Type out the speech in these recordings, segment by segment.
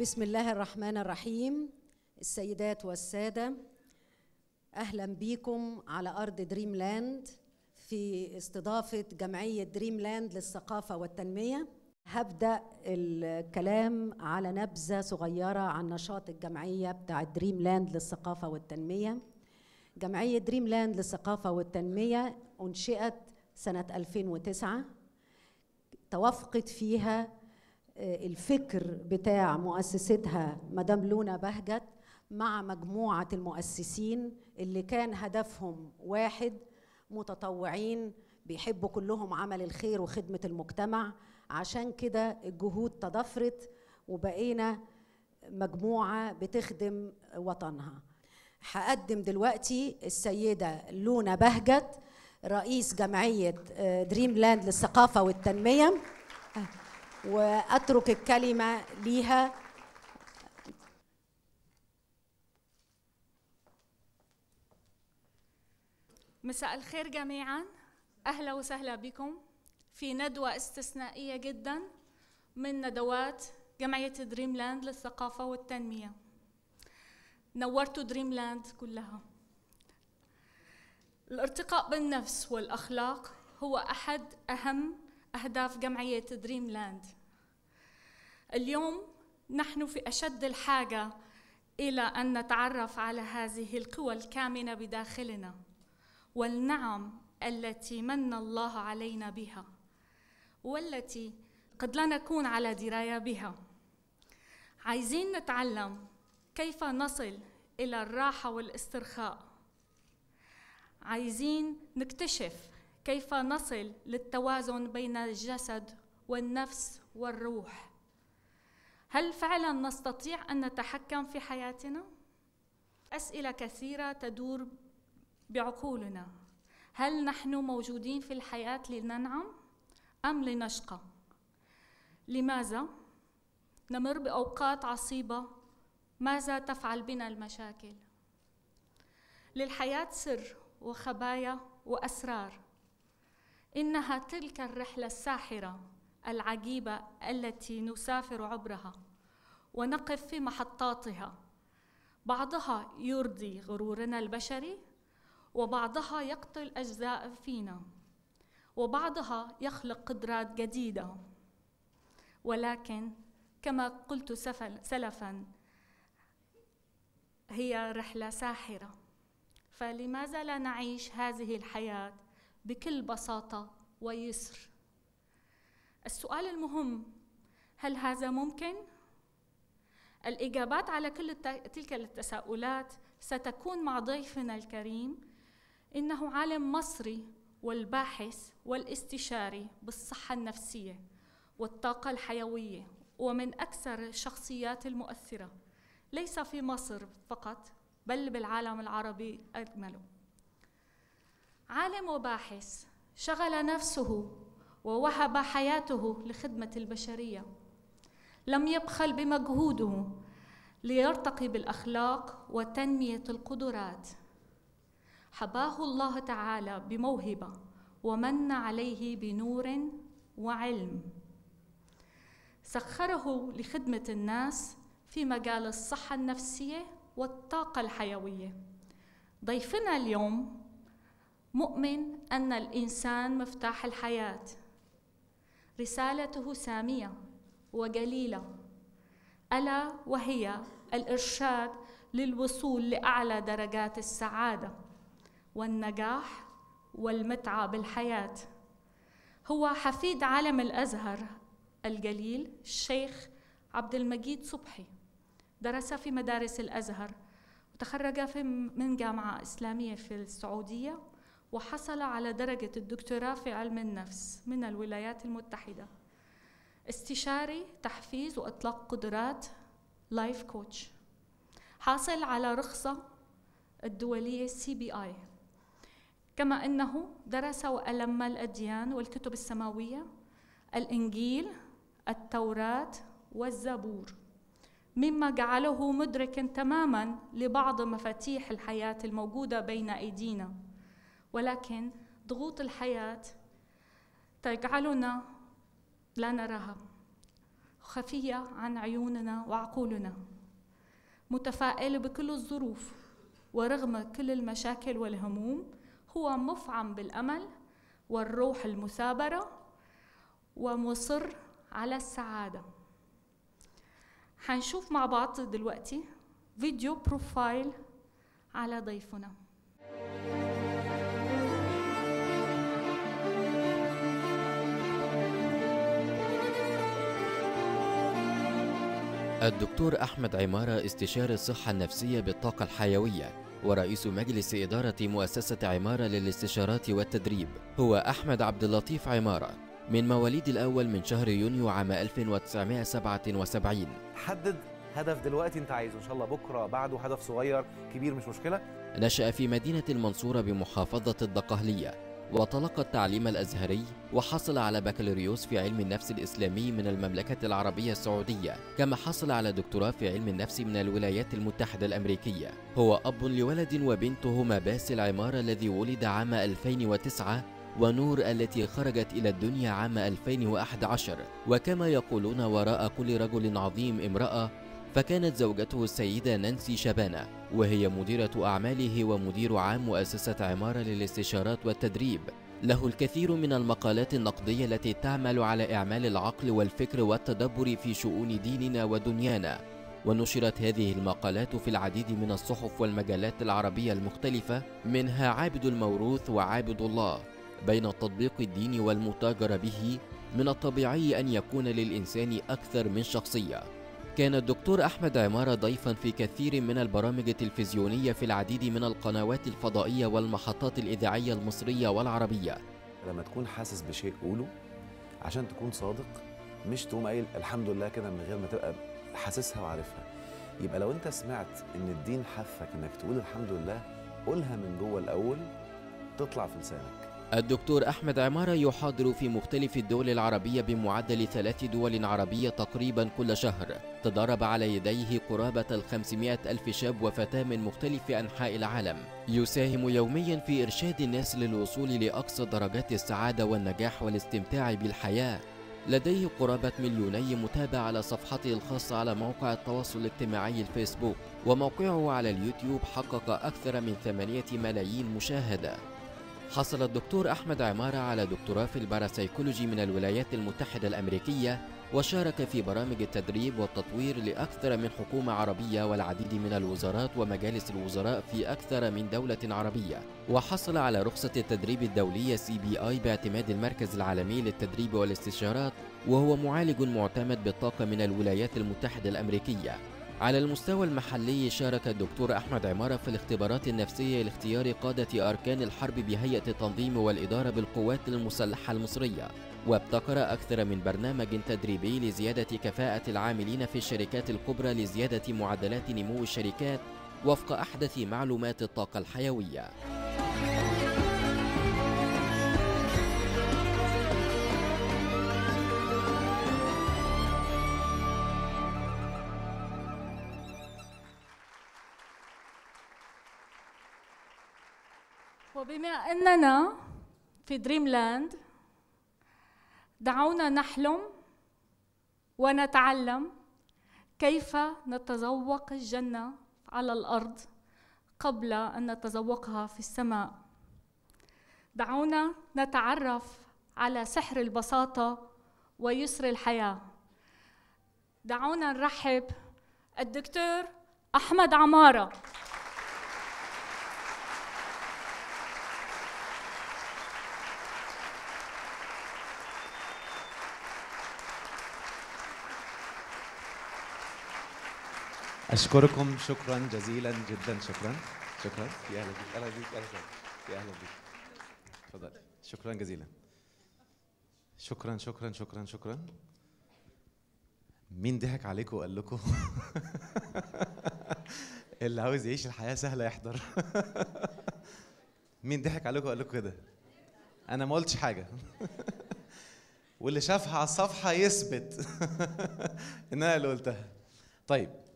بسم الله الرحمن الرحيم السيدات والسادة أهلا بيكم على أرض دريم لاند في استضافة جمعية دريم لاند للثقافة والتنمية هبدأ الكلام على نبذة صغيرة عن نشاط الجمعية بتاع دريم لاند للثقافة والتنمية جمعية دريم لاند للثقافة والتنمية أنشئت سنة 2009 توافقت فيها الفكر بتاع مؤسستها مدام لونا بهجت مع مجموعة المؤسسين اللي كان هدفهم واحد متطوعين بيحبوا كلهم عمل الخير وخدمة المجتمع عشان كده الجهود تضافرت وبقينا مجموعة بتخدم وطنها هقدم دلوقتي السيدة لونا بهجت رئيس جمعية دريم آه، لاند للثقافة والتنمية واترك الكلمه ليها مساء الخير جميعا اهلا وسهلا بكم في ندوه استثنائيه جدا من ندوات جمعيه دريملاند للثقافه والتنميه نورتوا دريملاند كلها الارتقاء بالنفس والاخلاق هو احد اهم أهداف جمعية دريم لاند اليوم نحن في أشد الحاجة إلى أن نتعرف على هذه القوى الكامنة بداخلنا والنعم التي من الله علينا بها والتي قد لا نكون على دراية بها عايزين نتعلم كيف نصل إلى الراحة والاسترخاء عايزين نكتشف كيف نصل للتوازن بين الجسد والنفس والروح هل فعلا نستطيع ان نتحكم في حياتنا اسئله كثيره تدور بعقولنا هل نحن موجودين في الحياه لننعم ام لنشقى لماذا نمر باوقات عصيبه ماذا تفعل بنا المشاكل للحياه سر وخبايا واسرار انها تلك الرحله الساحره العجيبه التي نسافر عبرها ونقف في محطاتها بعضها يرضي غرورنا البشري وبعضها يقتل اجزاء فينا وبعضها يخلق قدرات جديده ولكن كما قلت سلفا هي رحله ساحره فلماذا لا نعيش هذه الحياه بكل بساطه ويسر السؤال المهم هل هذا ممكن الاجابات على كل تلك التساؤلات ستكون مع ضيفنا الكريم انه عالم مصري والباحث والاستشاري بالصحه النفسيه والطاقه الحيويه ومن اكثر الشخصيات المؤثره ليس في مصر فقط بل بالعالم العربي اجمله عالم وباحث شغل نفسه ووهب حياته لخدمة البشرية لم يبخل بمجهوده ليرتقي بالأخلاق وتنمية القدرات حباه الله تعالى بموهبة ومن عليه بنور وعلم سخره لخدمة الناس في مجال الصحة النفسية والطاقة الحيوية ضيفنا اليوم مؤمن أن الإنسان مفتاح الحياة رسالته سامية وجليلة ألا وهي الإرشاد للوصول لأعلى درجات السعادة والنجاح والمتعة بالحياة هو حفيد عالم الأزهر الجليل الشيخ عبد المجيد صبحي درس في مدارس الأزهر وتخرج من جامعة إسلامية في السعودية وحصل على درجة الدكتوراه في علم النفس من الولايات المتحدة استشاري تحفيز وإطلاق قدرات لايف كوتش حاصل على رخصة الدولية سي بي آي كما أنه درس وألم الأديان والكتب السماوية الإنجيل التوراة والزبور مما جعله مدركا تماما لبعض مفاتيح الحياة الموجودة بين أيدينا ولكن ضغوط الحياة تجعلنا لا نراها خفية عن عيوننا وعقولنا متفائل بكل الظروف ورغم كل المشاكل والهموم هو مفعم بالأمل والروح المثابرة ومصر على السعادة حنشوف مع بعض دلوقتي فيديو بروفايل على ضيفنا الدكتور أحمد عمارة استشاري الصحة النفسية بالطاقة الحيوية ورئيس مجلس إدارة مؤسسة عمارة للاستشارات والتدريب هو أحمد عبد اللطيف عمارة من مواليد الأول من شهر يونيو عام 1977 حدد هدف دلوقتي انت عايزه ان شاء الله بكره بعده هدف صغير كبير مش مشكله نشأ في مدينة المنصورة بمحافظة الدقهلية وتلقى التعليم الازهري وحصل على بكالوريوس في علم النفس الاسلامي من المملكه العربيه السعوديه كما حصل على دكتوراه في علم النفس من الولايات المتحده الامريكيه هو اب لولد وبنتهما باسل عمار الذي ولد عام 2009 ونور التي خرجت إلى الدنيا عام 2011 وكما يقولون وراء كل رجل عظيم امرأة فكانت زوجته السيدة نانسي شبانة وهي مديرة أعماله ومدير عام مؤسسة عمارة للاستشارات والتدريب له الكثير من المقالات النقدية التي تعمل على إعمال العقل والفكر والتدبر في شؤون ديننا ودنيانا ونشرت هذه المقالات في العديد من الصحف والمجالات العربية المختلفة منها عابد الموروث وعابد الله بين التطبيق الديني والمتاجرة به من الطبيعي أن يكون للإنسان أكثر من شخصية كان الدكتور أحمد عمارة ضيفا في كثير من البرامج التلفزيونية في العديد من القنوات الفضائية والمحطات الإذاعية المصرية والعربية لما تكون حاسس بشيء قوله عشان تكون صادق مش تقوم قايل الحمد لله كده من غير ما تبقى حاسسها وعارفها يبقى لو انت سمعت ان الدين حثك انك تقول الحمد لله قولها من جوه الاول تطلع في لسانك الدكتور أحمد عمارة يحاضر في مختلف الدول العربية بمعدل ثلاث دول عربية تقريبا كل شهر تدرب على يديه قرابة الخمسمائة ألف شاب وفتاة من مختلف أنحاء العالم يساهم يوميا في إرشاد الناس للوصول لأقصى درجات السعادة والنجاح والاستمتاع بالحياة لديه قرابة مليوني متابع على صفحته الخاصة على موقع التواصل الاجتماعي الفيسبوك وموقعه على اليوتيوب حقق أكثر من 8 ملايين مشاهدة حصل الدكتور أحمد عمارة على دكتوراه في الباراسيكولوجي من الولايات المتحدة الأمريكية وشارك في برامج التدريب والتطوير لأكثر من حكومة عربية والعديد من الوزارات ومجالس الوزراء في أكثر من دولة عربية وحصل على رخصة التدريب الدولية سي بي آي باعتماد المركز العالمي للتدريب والاستشارات وهو معالج معتمد بالطاقة من الولايات المتحدة الأمريكية على المستوى المحلي شارك الدكتور أحمد عمارة في الاختبارات النفسية لاختيار قادة أركان الحرب بهيئة التنظيم والإدارة بالقوات المسلحة المصرية وابتكر أكثر من برنامج تدريبي لزيادة كفاءة العاملين في الشركات الكبرى لزيادة معدلات نمو الشركات وفق أحدث معلومات الطاقة الحيوية وبما أننا في دريم لاند دعونا نحلم ونتعلم كيف نتذوق الجنة على الأرض قبل أن نتذوقها في السماء دعونا نتعرف على سحر البساطة ويسر الحياة دعونا نرحب الدكتور أحمد عمارة اشكركم شكرا جزيلا جدا شكرا شكرا يا اهلا بيك اهلا بك اهلا بيك يا اهلا بيك تفضل شكرا جزيلا شكرا شكرا شكرا شكرا مين ضحك عليكم وقال لكم اللي عاوز يعيش الحياه سهله يحضر مين ضحك عليكم وقال لكم كده انا ما قلتش حاجه واللي شافها على الصفحه يثبت ان انا اللي قلتها طيب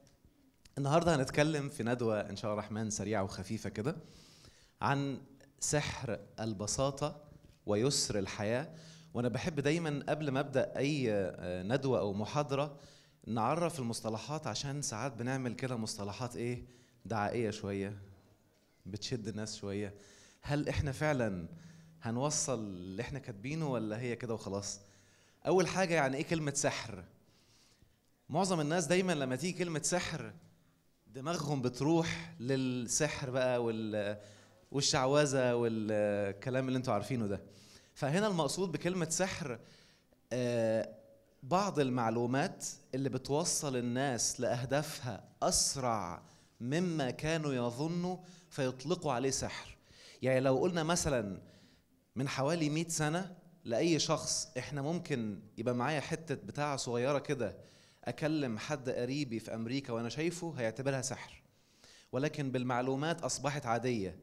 النهارده هنتكلم في ندوه ان شاء الله الرحمن سريعه وخفيفه كده عن سحر البساطه ويسر الحياه وانا بحب دايما قبل ما ابدا اي آه، ندوه او محاضره نعرف المصطلحات عشان ساعات بنعمل كده مصطلحات ايه دعائيه شويه بتشد الناس شويه هل احنا فعلا هنوصل اللي احنا كاتبينه ولا هي كده وخلاص اول حاجه يعني ايه كلمه سحر معظم الناس دايما لما تيجي كلمه سحر دماغهم بتروح للسحر بقى وال والشعوذه والكلام اللي انتوا عارفينه ده فهنا المقصود بكلمه سحر آه، بعض المعلومات اللي بتوصل الناس لاهدافها اسرع مما كانوا يظنوا فيطلقوا عليه سحر يعني لو قلنا مثلا من حوالي 100 سنه لاي شخص احنا ممكن يبقى معايا حته بتاعه صغيره كده اكلم حد قريبي في امريكا وانا شايفه هيعتبرها سحر ولكن بالمعلومات اصبحت عاديه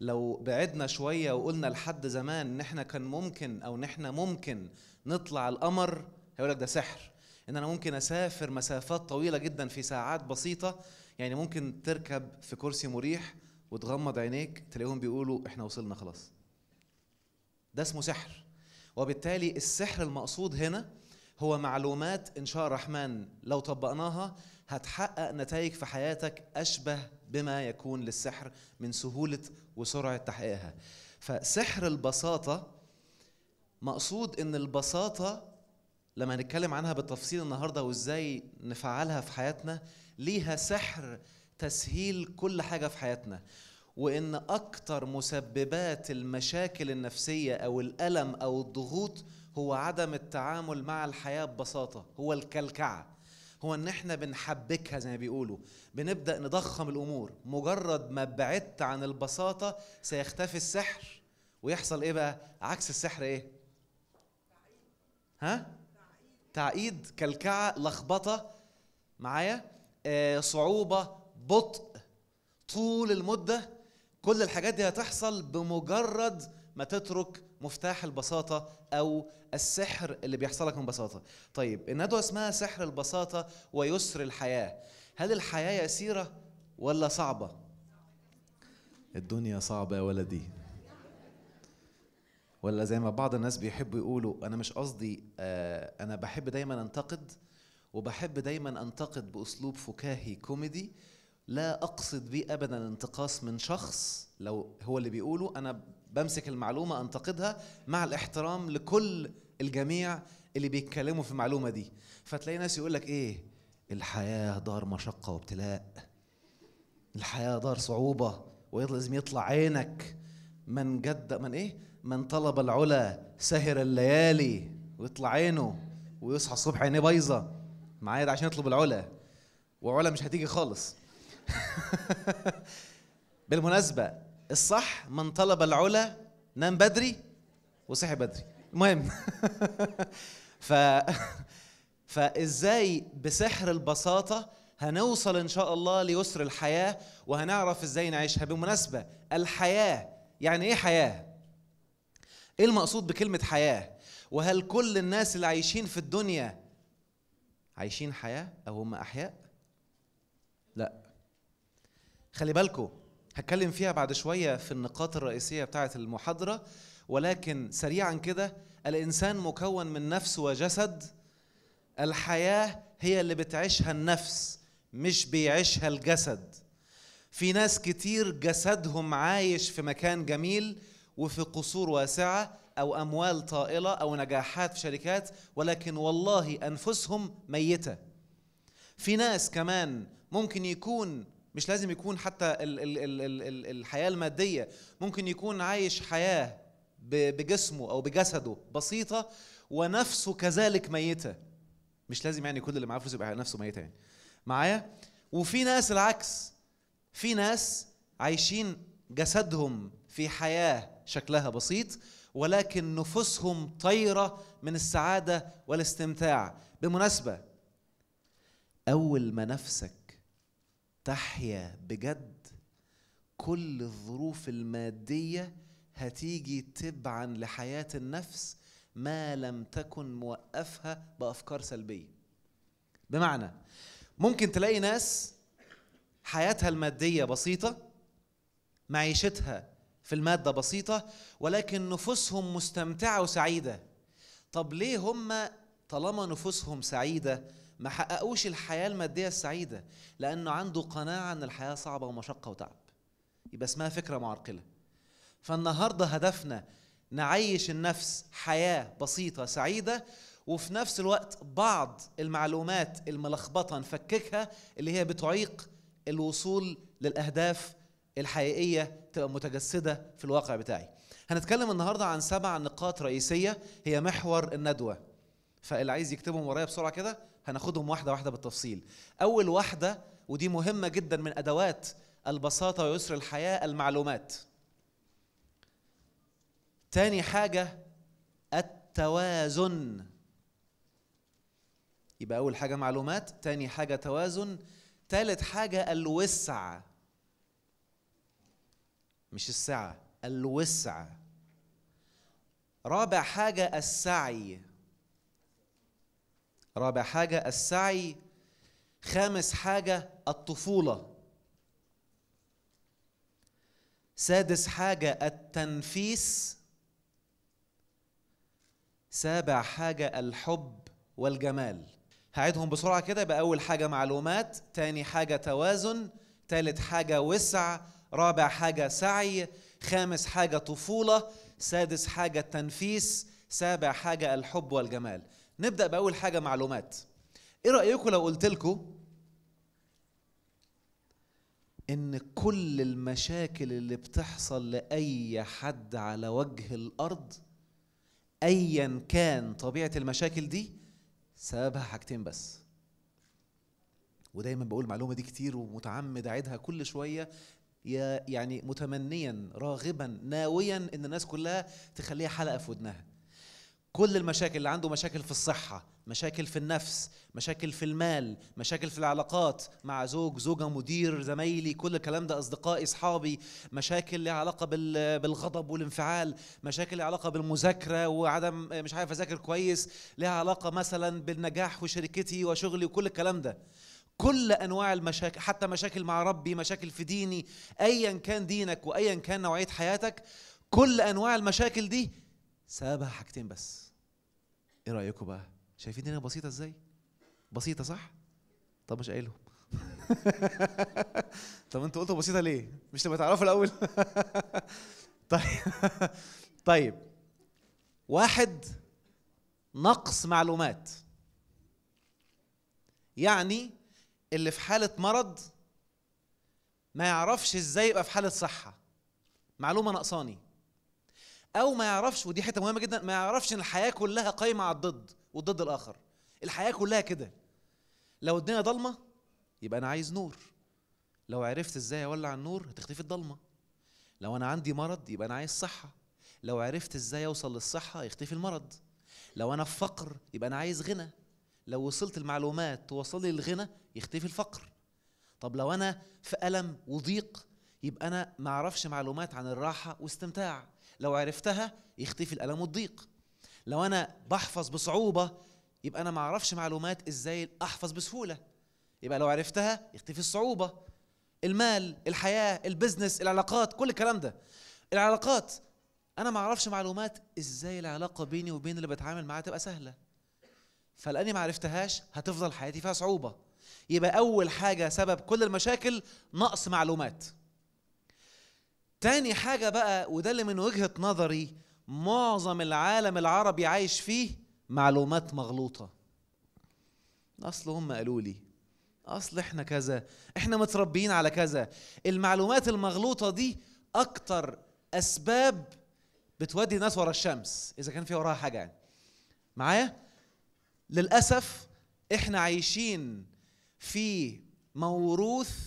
لو بعدنا شويه وقلنا لحد زمان ان احنا كان ممكن او ان احنا ممكن نطلع القمر هيقول لك ده سحر ان انا ممكن اسافر مسافات طويله جدا في ساعات بسيطه يعني ممكن تركب في كرسي مريح وتغمض عينيك تلاقيهم بيقولوا احنا وصلنا خلاص ده اسمه سحر وبالتالي السحر المقصود هنا هو معلومات إن شاء الرحمن لو طبقناها هتحقق نتائج في حياتك أشبه بما يكون للسحر من سهولة وسرعة تحقيقها فسحر البساطة مقصود إن البساطة لما هنتكلم عنها بالتفصيل النهاردة وإزاي نفعلها في حياتنا ليها سحر تسهيل كل حاجة في حياتنا وإن أكتر مسببات المشاكل النفسية أو الألم أو الضغوط هو عدم التعامل مع الحياة ببساطة هو الكلكعة هو ان احنا بنحبكها زي ما بيقولوا بنبدا نضخم الامور مجرد ما بعدت عن البساطه سيختفي السحر ويحصل ايه بقى عكس السحر ايه ها تعقيد كلكعه لخبطه معايا آه صعوبه بطء طول المده كل الحاجات دي هتحصل بمجرد ما تترك مفتاح البساطة أو السحر اللي بيحصل لك من بساطة طيب الندوة اسمها سحر البساطة ويسر الحياة هل الحياة يسيرة ولا صعبة؟ الدنيا صعبة يا ولدي ولا زي ما بعض الناس بيحبوا يقولوا أنا مش قصدي آه، أنا بحب دايما أنتقد وبحب دايما أنتقد بأسلوب فكاهي كوميدي لا أقصد به أبدا الانتقاص من شخص لو هو اللي بيقوله أنا بمسك المعلومه انتقدها مع الاحترام لكل الجميع اللي بيتكلموا في المعلومه دي فتلاقي ناس يقول لك ايه الحياه دار مشقه وابتلاء الحياه دار صعوبه ولازم يطلع عينك من جد من ايه من طلب العلا سهر الليالي ويطلع عينه ويصحى الصبح عينيه بايظه معايا ده عشان يطلب العلا وعلا مش هتيجي خالص بالمناسبه الصح من طلب العلا نام بدري وصحي بدري المهم ف فازاي بسحر البساطه هنوصل ان شاء الله ليسر الحياه وهنعرف ازاي نعيشها بالمناسبه الحياه يعني ايه حياه ايه المقصود بكلمه حياه وهل كل الناس اللي عايشين في الدنيا عايشين حياه او هم احياء لا خلي بالكم هتكلم فيها بعد شوية في النقاط الرئيسية بتاعة المحاضرة ولكن سريعا كده الإنسان مكون من نفس وجسد الحياة هي اللي بتعيشها النفس مش بيعيشها الجسد في ناس كتير جسدهم عايش في مكان جميل وفي قصور واسعة أو أموال طائلة أو نجاحات في شركات ولكن والله أنفسهم ميتة في ناس كمان ممكن يكون مش لازم يكون حتى ال ال ال ال الحياه الماديه ممكن يكون عايش حياه بجسمه او بجسده بسيطه ونفسه كذلك ميته مش لازم يعني كل اللي معاه فلوس يبقى نفسه ميته يعني معايا وفي ناس العكس في ناس عايشين جسدهم في حياه شكلها بسيط ولكن نفوسهم طايره من السعاده والاستمتاع بمناسبه اول ما نفسك تحيا بجد كل الظروف الماديه هتيجي تبعا لحياه النفس ما لم تكن موقفها بافكار سلبيه بمعنى ممكن تلاقي ناس حياتها الماديه بسيطه معيشتها في الماده بسيطه ولكن نفوسهم مستمتعه وسعيده طب ليه هم طالما نفوسهم سعيده ما حققوش الحياة المادية السعيدة لأنه عنده قناعة أن الحياة صعبة ومشقة وتعب يبقى اسمها فكرة معرقلة فالنهاردة هدفنا نعيش النفس حياة بسيطة سعيدة وفي نفس الوقت بعض المعلومات الملخبطة نفككها اللي هي بتعيق الوصول للأهداف الحقيقية تبقى متجسدة في الواقع بتاعي هنتكلم النهاردة عن سبع نقاط رئيسية هي محور الندوة فاللي عايز يكتبهم ورايا بسرعة كده هناخدهم واحده واحده بالتفصيل اول واحده ودي مهمه جدا من ادوات البساطه ويسر الحياه المعلومات تاني حاجه التوازن يبقى اول حاجه معلومات تاني حاجه توازن تالت حاجه الوسع مش السعه الوسع رابع حاجه السعي رابع حاجة السعي خامس حاجة الطفولة سادس حاجة التنفيس سابع حاجة الحب والجمال هعيدهم بسرعة كده يبقى أول حاجة معلومات تاني حاجة توازن تالت حاجة وسع رابع حاجة سعي خامس حاجة طفولة سادس حاجة تنفيس سابع حاجة الحب والجمال نبدا باول حاجه معلومات ايه رايكم لو قلت لكم ان كل المشاكل اللي بتحصل لاي حد على وجه الارض ايا كان طبيعه المشاكل دي سببها حاجتين بس ودايما بقول المعلومه دي كتير ومتعمد اعيدها كل شويه يا يعني متمنيا راغبا ناويا ان الناس كلها تخليها حلقه في ودنها كل المشاكل اللي عنده مشاكل في الصحة مشاكل في النفس مشاكل في المال مشاكل في العلاقات مع زوج زوجة مدير زمايلي كل الكلام ده أصدقائي أصحابي مشاكل لها علاقة بالغضب والانفعال مشاكل لها علاقة بالمذاكرة وعدم مش عارف أذاكر كويس لها علاقة مثلا بالنجاح وشركتي وشغلي وكل الكلام ده كل انواع المشاكل حتى مشاكل مع ربي مشاكل في ديني ايا كان دينك وايا كان نوعيه حياتك كل انواع المشاكل دي سببها حاجتين بس ايه رايكم بقى شايفين الدنيا بسيطه ازاي بسيطه صح طب مش قايلهم طب انتوا قلتوا بسيطه ليه مش لما تعرفوا الاول طيب طيب واحد نقص معلومات يعني اللي في حاله مرض ما يعرفش ازاي يبقى في حاله صحه معلومه نقصاني او ما يعرفش ودي حته مهمه جدا ما يعرفش ان الحياه كلها قايمه على الضد والضد الاخر الحياه كلها كده لو الدنيا ضلمه يبقى انا عايز نور لو عرفت ازاي اولع النور هتختفي الضلمه لو انا عندي مرض يبقى انا عايز صحه لو عرفت ازاي اوصل للصحه يختفي المرض لو انا في فقر يبقى انا عايز غنى لو وصلت المعلومات توصل لي الغنى يختفي الفقر طب لو انا في الم وضيق يبقى انا ما اعرفش معلومات عن الراحه واستمتاع لو عرفتها يختفي الالم والضيق لو انا بحفظ بصعوبه يبقى انا ما اعرفش معلومات ازاي احفظ بسهوله يبقى لو عرفتها يختفي الصعوبه المال الحياه البزنس العلاقات كل الكلام ده العلاقات انا ما اعرفش معلومات ازاي العلاقه بيني وبين اللي بتعامل معاه تبقى سهله فلاني ما عرفتهاش هتفضل حياتي فيها صعوبه يبقى اول حاجه سبب كل المشاكل نقص معلومات تاني حاجة بقى وده اللي من وجهة نظري معظم العالم العربي عايش فيه معلومات مغلوطة أصل هم قالوا لي أصل إحنا كذا إحنا متربيين على كذا المعلومات المغلوطة دي أكتر أسباب بتودي الناس ورا الشمس إذا كان في وراها حاجة يعني معايا للأسف إحنا عايشين في موروث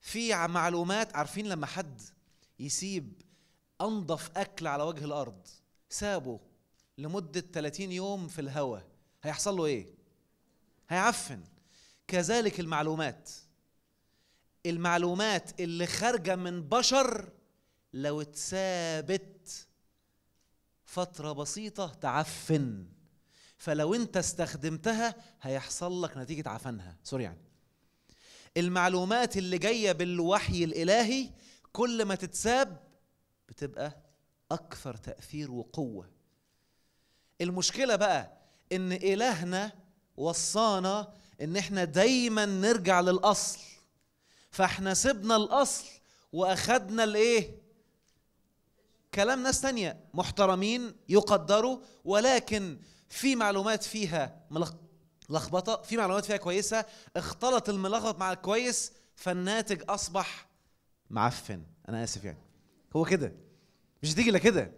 في معلومات عارفين لما حد يسيب انظف اكل على وجه الارض سابه لمده 30 يوم في الهواء هيحصل له ايه هيعفن كذلك المعلومات المعلومات اللي خارجه من بشر لو اتسابت فتره بسيطه تعفن فلو انت استخدمتها هيحصل لك نتيجه عفنها سوري يعني المعلومات اللي جايه بالوحي الالهي كل ما تتساب بتبقى اكثر تاثير وقوه المشكله بقى ان الهنا وصانا ان احنا دايما نرجع للاصل فاحنا سيبنا الاصل واخدنا الايه كلام ناس تانية محترمين يقدروا ولكن في معلومات فيها لخبطة في معلومات فيها كويسة اختلط الملخبط مع الكويس فالناتج أصبح معفن انا اسف يعني هو كده مش هتيجي الا كده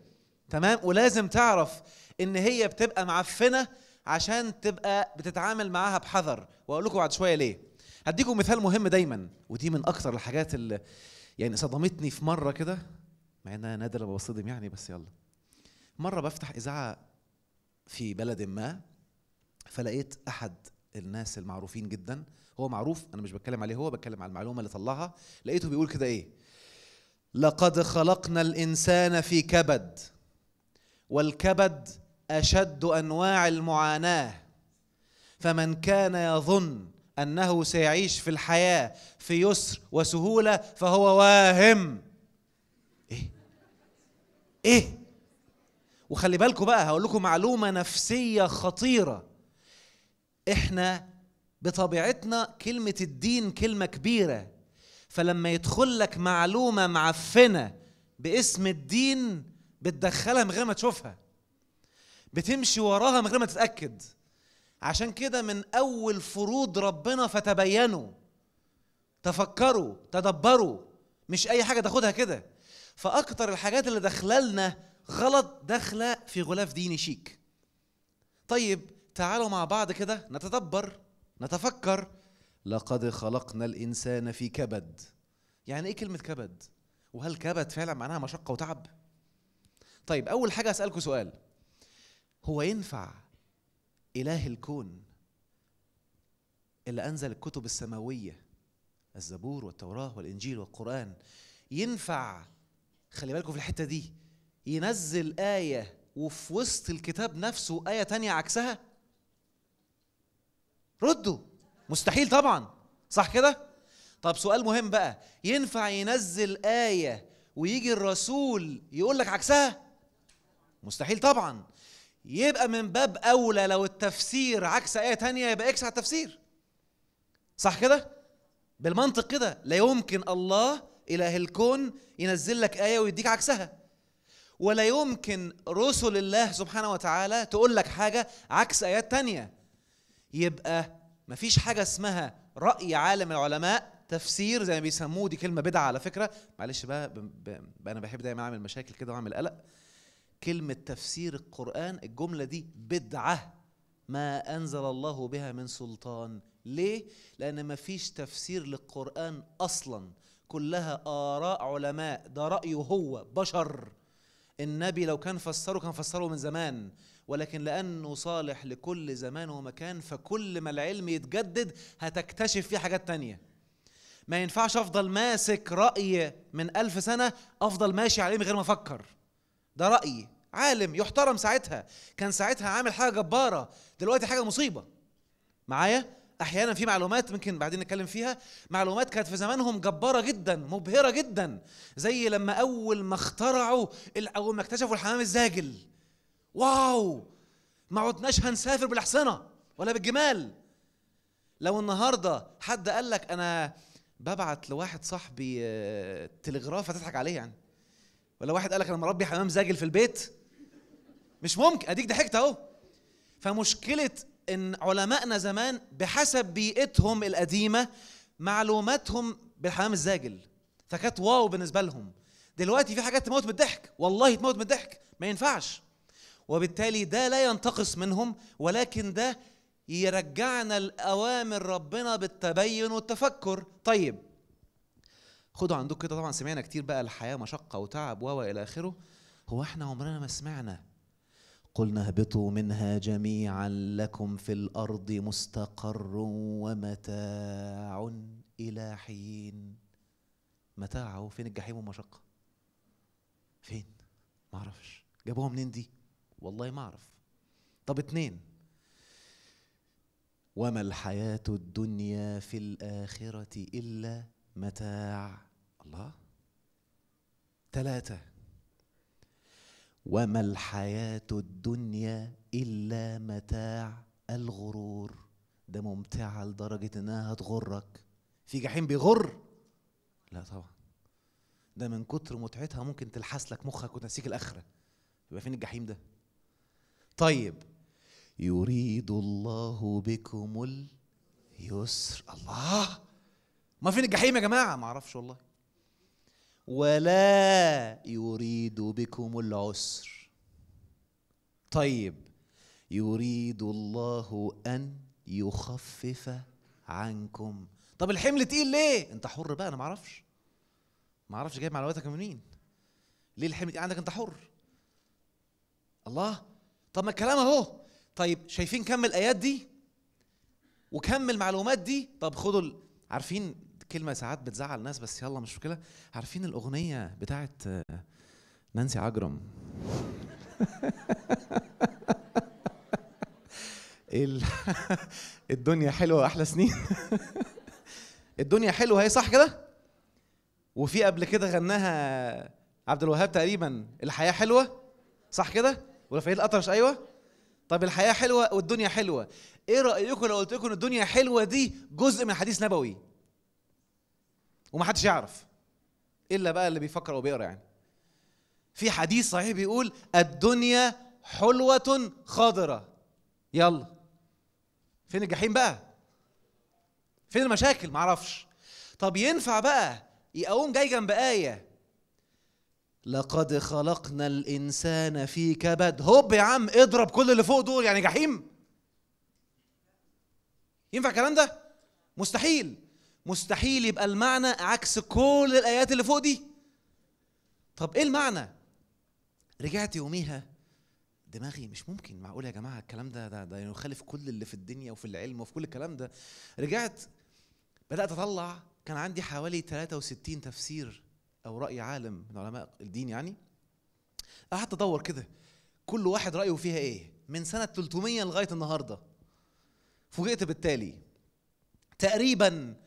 تمام ولازم تعرف ان هي بتبقى معفنه عشان تبقى بتتعامل معاها بحذر واقول لكم بعد شويه ليه هديكم مثال مهم دايما ودي من اكثر الحاجات اللي يعني صدمتني في مره كده مع ان انا نادر ما بصدم يعني بس يلا مره بفتح اذاعه في بلد ما فلقيت احد الناس المعروفين جدا هو معروف انا مش بتكلم عليه هو بتكلم على المعلومه اللي طلعها لقيته بيقول كده ايه لقد خلقنا الانسان في كبد والكبد اشد انواع المعاناه فمن كان يظن انه سيعيش في الحياه في يسر وسهوله فهو واهم ايه ايه وخلي بالكم بقى هقول لكم معلومه نفسيه خطيره احنا بطبيعتنا كلمة الدين كلمة كبيرة فلما يدخل لك معلومة معفنة باسم الدين بتدخلها من غير ما تشوفها بتمشي وراها من غير ما تتأكد عشان كده من أول فروض ربنا فتبينوا تفكروا تدبروا مش أي حاجة تاخدها كده فأكتر الحاجات اللي دخلنا غلط داخلة في غلاف ديني شيك طيب تعالوا مع بعض كده نتدبر نتفكر لقد خلقنا الانسان في كبد يعني ايه كلمه كبد وهل كبد فعلا معناها مشقه وتعب طيب اول حاجه اسالكم سؤال هو ينفع اله الكون اللي انزل الكتب السماويه الزبور والتوراه والانجيل والقران ينفع خلي بالكم في الحته دي ينزل ايه وفي وسط الكتاب نفسه ايه تانية عكسها ردوا مستحيل طبعا صح كده طب سؤال مهم بقى ينفع ينزل آية ويجي الرسول يقول لك عكسها مستحيل طبعا يبقى من باب أولى لو التفسير عكس آية تانية يبقى اكس على التفسير صح كده بالمنطق كده لا يمكن الله إله الكون ينزل لك آية ويديك عكسها ولا يمكن رسل الله سبحانه وتعالى تقول لك حاجة عكس آيات تانية يبقى مفيش حاجه اسمها راي عالم العلماء تفسير زي ما بيسموه دي كلمه بدعه على فكره معلش بقى, بقى انا بحب دايما اعمل مشاكل كده واعمل قلق كلمه تفسير القران الجمله دي بدعه ما انزل الله بها من سلطان ليه لان مفيش تفسير للقران اصلا كلها اراء علماء ده رايه هو بشر النبي لو كان فسره كان فسره من زمان ولكن لأنه صالح لكل زمان ومكان فكل ما العلم يتجدد هتكتشف فيه حاجات تانية ما ينفعش أفضل ماسك رأي من ألف سنة أفضل ماشي عليه من غير ما أفكر ده راي عالم يحترم ساعتها كان ساعتها عامل حاجة جبارة دلوقتي حاجة مصيبة معايا احيانا في معلومات ممكن بعدين نتكلم فيها معلومات كانت في زمانهم جباره جدا مبهره جدا زي لما اول ما اخترعوا اول ما اكتشفوا الحمام الزاجل واو ما عدناش هنسافر بالاحصنه ولا بالجمال لو النهارده حد قال لك انا ببعت لواحد صاحبي آه، تلغراف هتضحك عليه يعني ولا واحد قال لك انا مربي حمام زاجل في البيت مش ممكن اديك ضحكت اهو فمشكله ان علمائنا زمان بحسب بيئتهم القديمه معلوماتهم بالحمام الزاجل فكانت واو بالنسبه لهم دلوقتي في حاجات تموت من الضحك والله تموت من الضحك ما ينفعش وبالتالي ده لا ينتقص منهم ولكن ده يرجعنا الأوامر ربنا بالتبين والتفكر طيب خدوا عندكم كده طبعا سمعنا كتير بقى الحياة مشقة وتعب و الى آخره هو احنا عمرنا ما سمعنا قلنا اهبطوا منها جميعا لكم في الارض مستقر ومتاع الى حين متاع اهو فين الجحيم والمشقه فين ما اعرفش جابوها منين دي والله ما اعرف طب اتنين وما الحياه الدنيا في الاخره الا متاع الله ثلاثه وما الحياة الدنيا إلا متاع الغرور ده ممتعة لدرجة إنها هتغرك في جحيم بيغر لا طبعا ده من كتر متعتها ممكن تلحس لك مخك وتنسيك الآخرة يبقى فين الجحيم ده طيب يريد الله بكم اليسر الله ما فين الجحيم يا جماعة ما أعرفش والله ولا يريد بكم العسر طيب يريد الله ان يخفف عنكم طب الحمل تقيل ليه انت حر بقى انا معرفش معرفش جايب معلوماتك من مين ليه الحمل تقيل عندك انت حر الله طب ما الكلام اهو طيب شايفين كم الايات دي وكم المعلومات دي طب خدوا عارفين كلمه ساعات بتزعل ناس بس يلا مش مشكله عارفين الاغنيه بتاعت نانسي عجرم الدنيا حلوه احلى سنين الدنيا حلوه هي صح كده وفي قبل كده غناها عبد الوهاب تقريبا الحياه حلوه صح كده ورفاعيل الاطرش ايوه طب الحياه حلوه والدنيا حلوه ايه رايكم لو قلت لكم ان الدنيا حلوه دي جزء من حديث نبوي ومحدش يعرف الا بقى اللي بيفكر وبيقرا يعني في حديث صحيح بيقول الدنيا حلوة خضرة يلا فين الجحيم بقى فين المشاكل معرفش طب ينفع بقى يقوم جاي جنب آية لقد خلقنا الإنسان في كبد هوب يا عم اضرب كل اللي فوق دول يعني جحيم ينفع الكلام ده مستحيل مستحيل يبقى المعنى عكس كل الايات اللي فوق دي طب ايه المعنى رجعت يوميها دماغي مش ممكن معقول يا جماعه الكلام ده ده, ده يخالف كل اللي في الدنيا وفي العلم وفي كل الكلام ده رجعت بدات اطلع كان عندي حوالي 63 تفسير او راي عالم من علماء الدين يعني قعدت ادور كده كل واحد رايه فيها ايه من سنه 300 لغايه النهارده فوجئت بالتالي تقريبا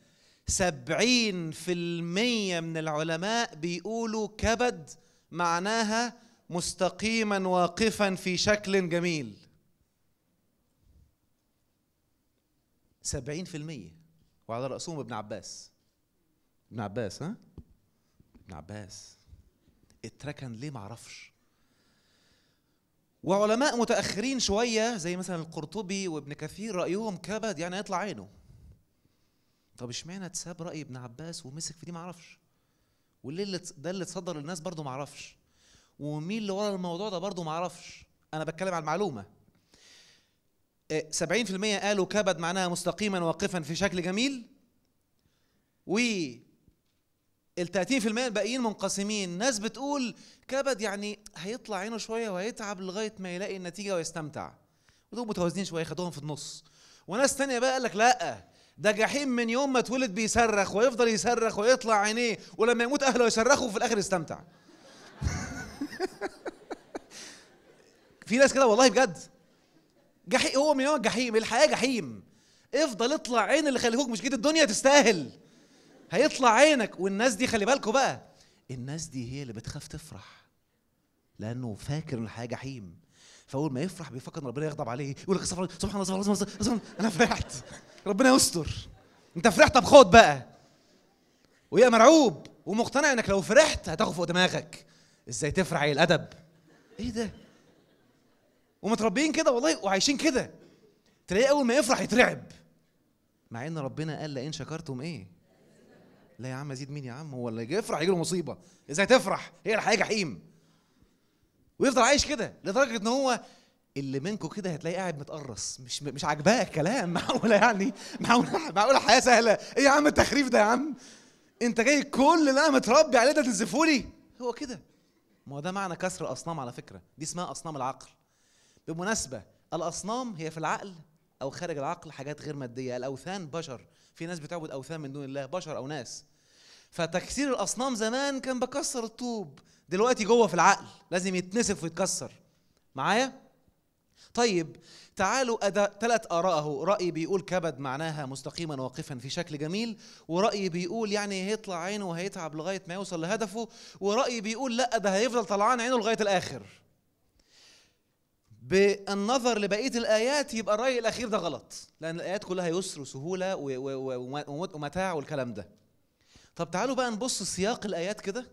سبعين في المية من العلماء بيقولوا كبد معناها مستقيما واقفا في شكل جميل سبعين في المية وعلى رأسهم ابن عباس ابن عباس ها ابن عباس اتركن ليه معرفش وعلماء متأخرين شوية زي مثلا القرطبي وابن كثير رأيهم كبد يعني يطلع عينه طب اشمعنى اتساب راي ابن عباس ومسك في دي ما اعرفش اللي ده اللي اتصدر للناس برضه ما اعرفش ومين اللي ورا الموضوع ده برضه ما اعرفش انا بتكلم على المعلومه 70% آه، قالوا كبد معناها مستقيما واقفا في شكل جميل و ال 30% الباقيين منقسمين ناس بتقول كبد يعني هيطلع عينه شويه وهيتعب لغايه ما يلاقي النتيجه ويستمتع ودول متوازنين شويه خدوهم في النص وناس تانية بقى قال لك لا ده جحيم من يوم ما اتولد بيصرخ ويفضل يصرخ ويطلع عينيه ولما يموت اهله يصرخوا وفي الاخر يستمتع في ناس كده والله بجد جحيم هو من يوم الجحيم الحياه جحيم افضل اطلع عين اللي خلفوك مش كده الدنيا تستاهل هيطلع عينك والناس دي خلي بالكوا بقى الناس دي هي اللي بتخاف تفرح لانه فاكر ان الحياه جحيم فاول ما يفرح بيفكر ان ربنا يغضب عليه يقول لك سبحان الله سبحان الله سبحان الله انا فرحت ربنا يستر انت فرحت طب خد بقى ويبقى مرعوب ومقتنع انك لو فرحت هتاخد فوق دماغك ازاي تفرح يا الادب ايه ده ومتربيين كده والله وعايشين كده تلاقيه اول ما يفرح يترعب مع ان ربنا قال لئن شكرتم ايه لا يا عم ازيد مين يا عم هو اللي يفرح يجي له مصيبه ازاي تفرح هي الحياه جحيم ويفضل عايش كده لدرجه ان هو اللي منكم كده هتلاقيه قاعد متقرص مش مش عاجباه الكلام معقوله يعني معقوله معقوله الحياه سهله ايه يا عم التخريف ده يا عم انت جاي كل اللي انا متربي عليه ده تنزفه لي هو كده ما هو ده معنى كسر الاصنام على فكره دي اسمها اصنام العقل بمناسبه الاصنام هي في العقل او خارج العقل حاجات غير ماديه الاوثان بشر في ناس بتعبد اوثان من دون الله بشر او ناس فتكسير الاصنام زمان كان بكسر الطوب دلوقتي جوه في العقل لازم يتنسف ويتكسر معايا طيب تعالوا أدا ثلاث آراء أهو رأي بيقول كبد معناها مستقيما واقفا في شكل جميل ورأي بيقول يعني هيطلع عينه وهيتعب لغاية ما يوصل لهدفه ورأي بيقول لا ده هيفضل طلعان عينه لغاية الآخر بالنظر لبقيه الايات يبقى الراي الاخير ده غلط لان الايات كلها يسر وسهوله ومتاع والكلام ده طب تعالوا بقى نبص سياق الايات كده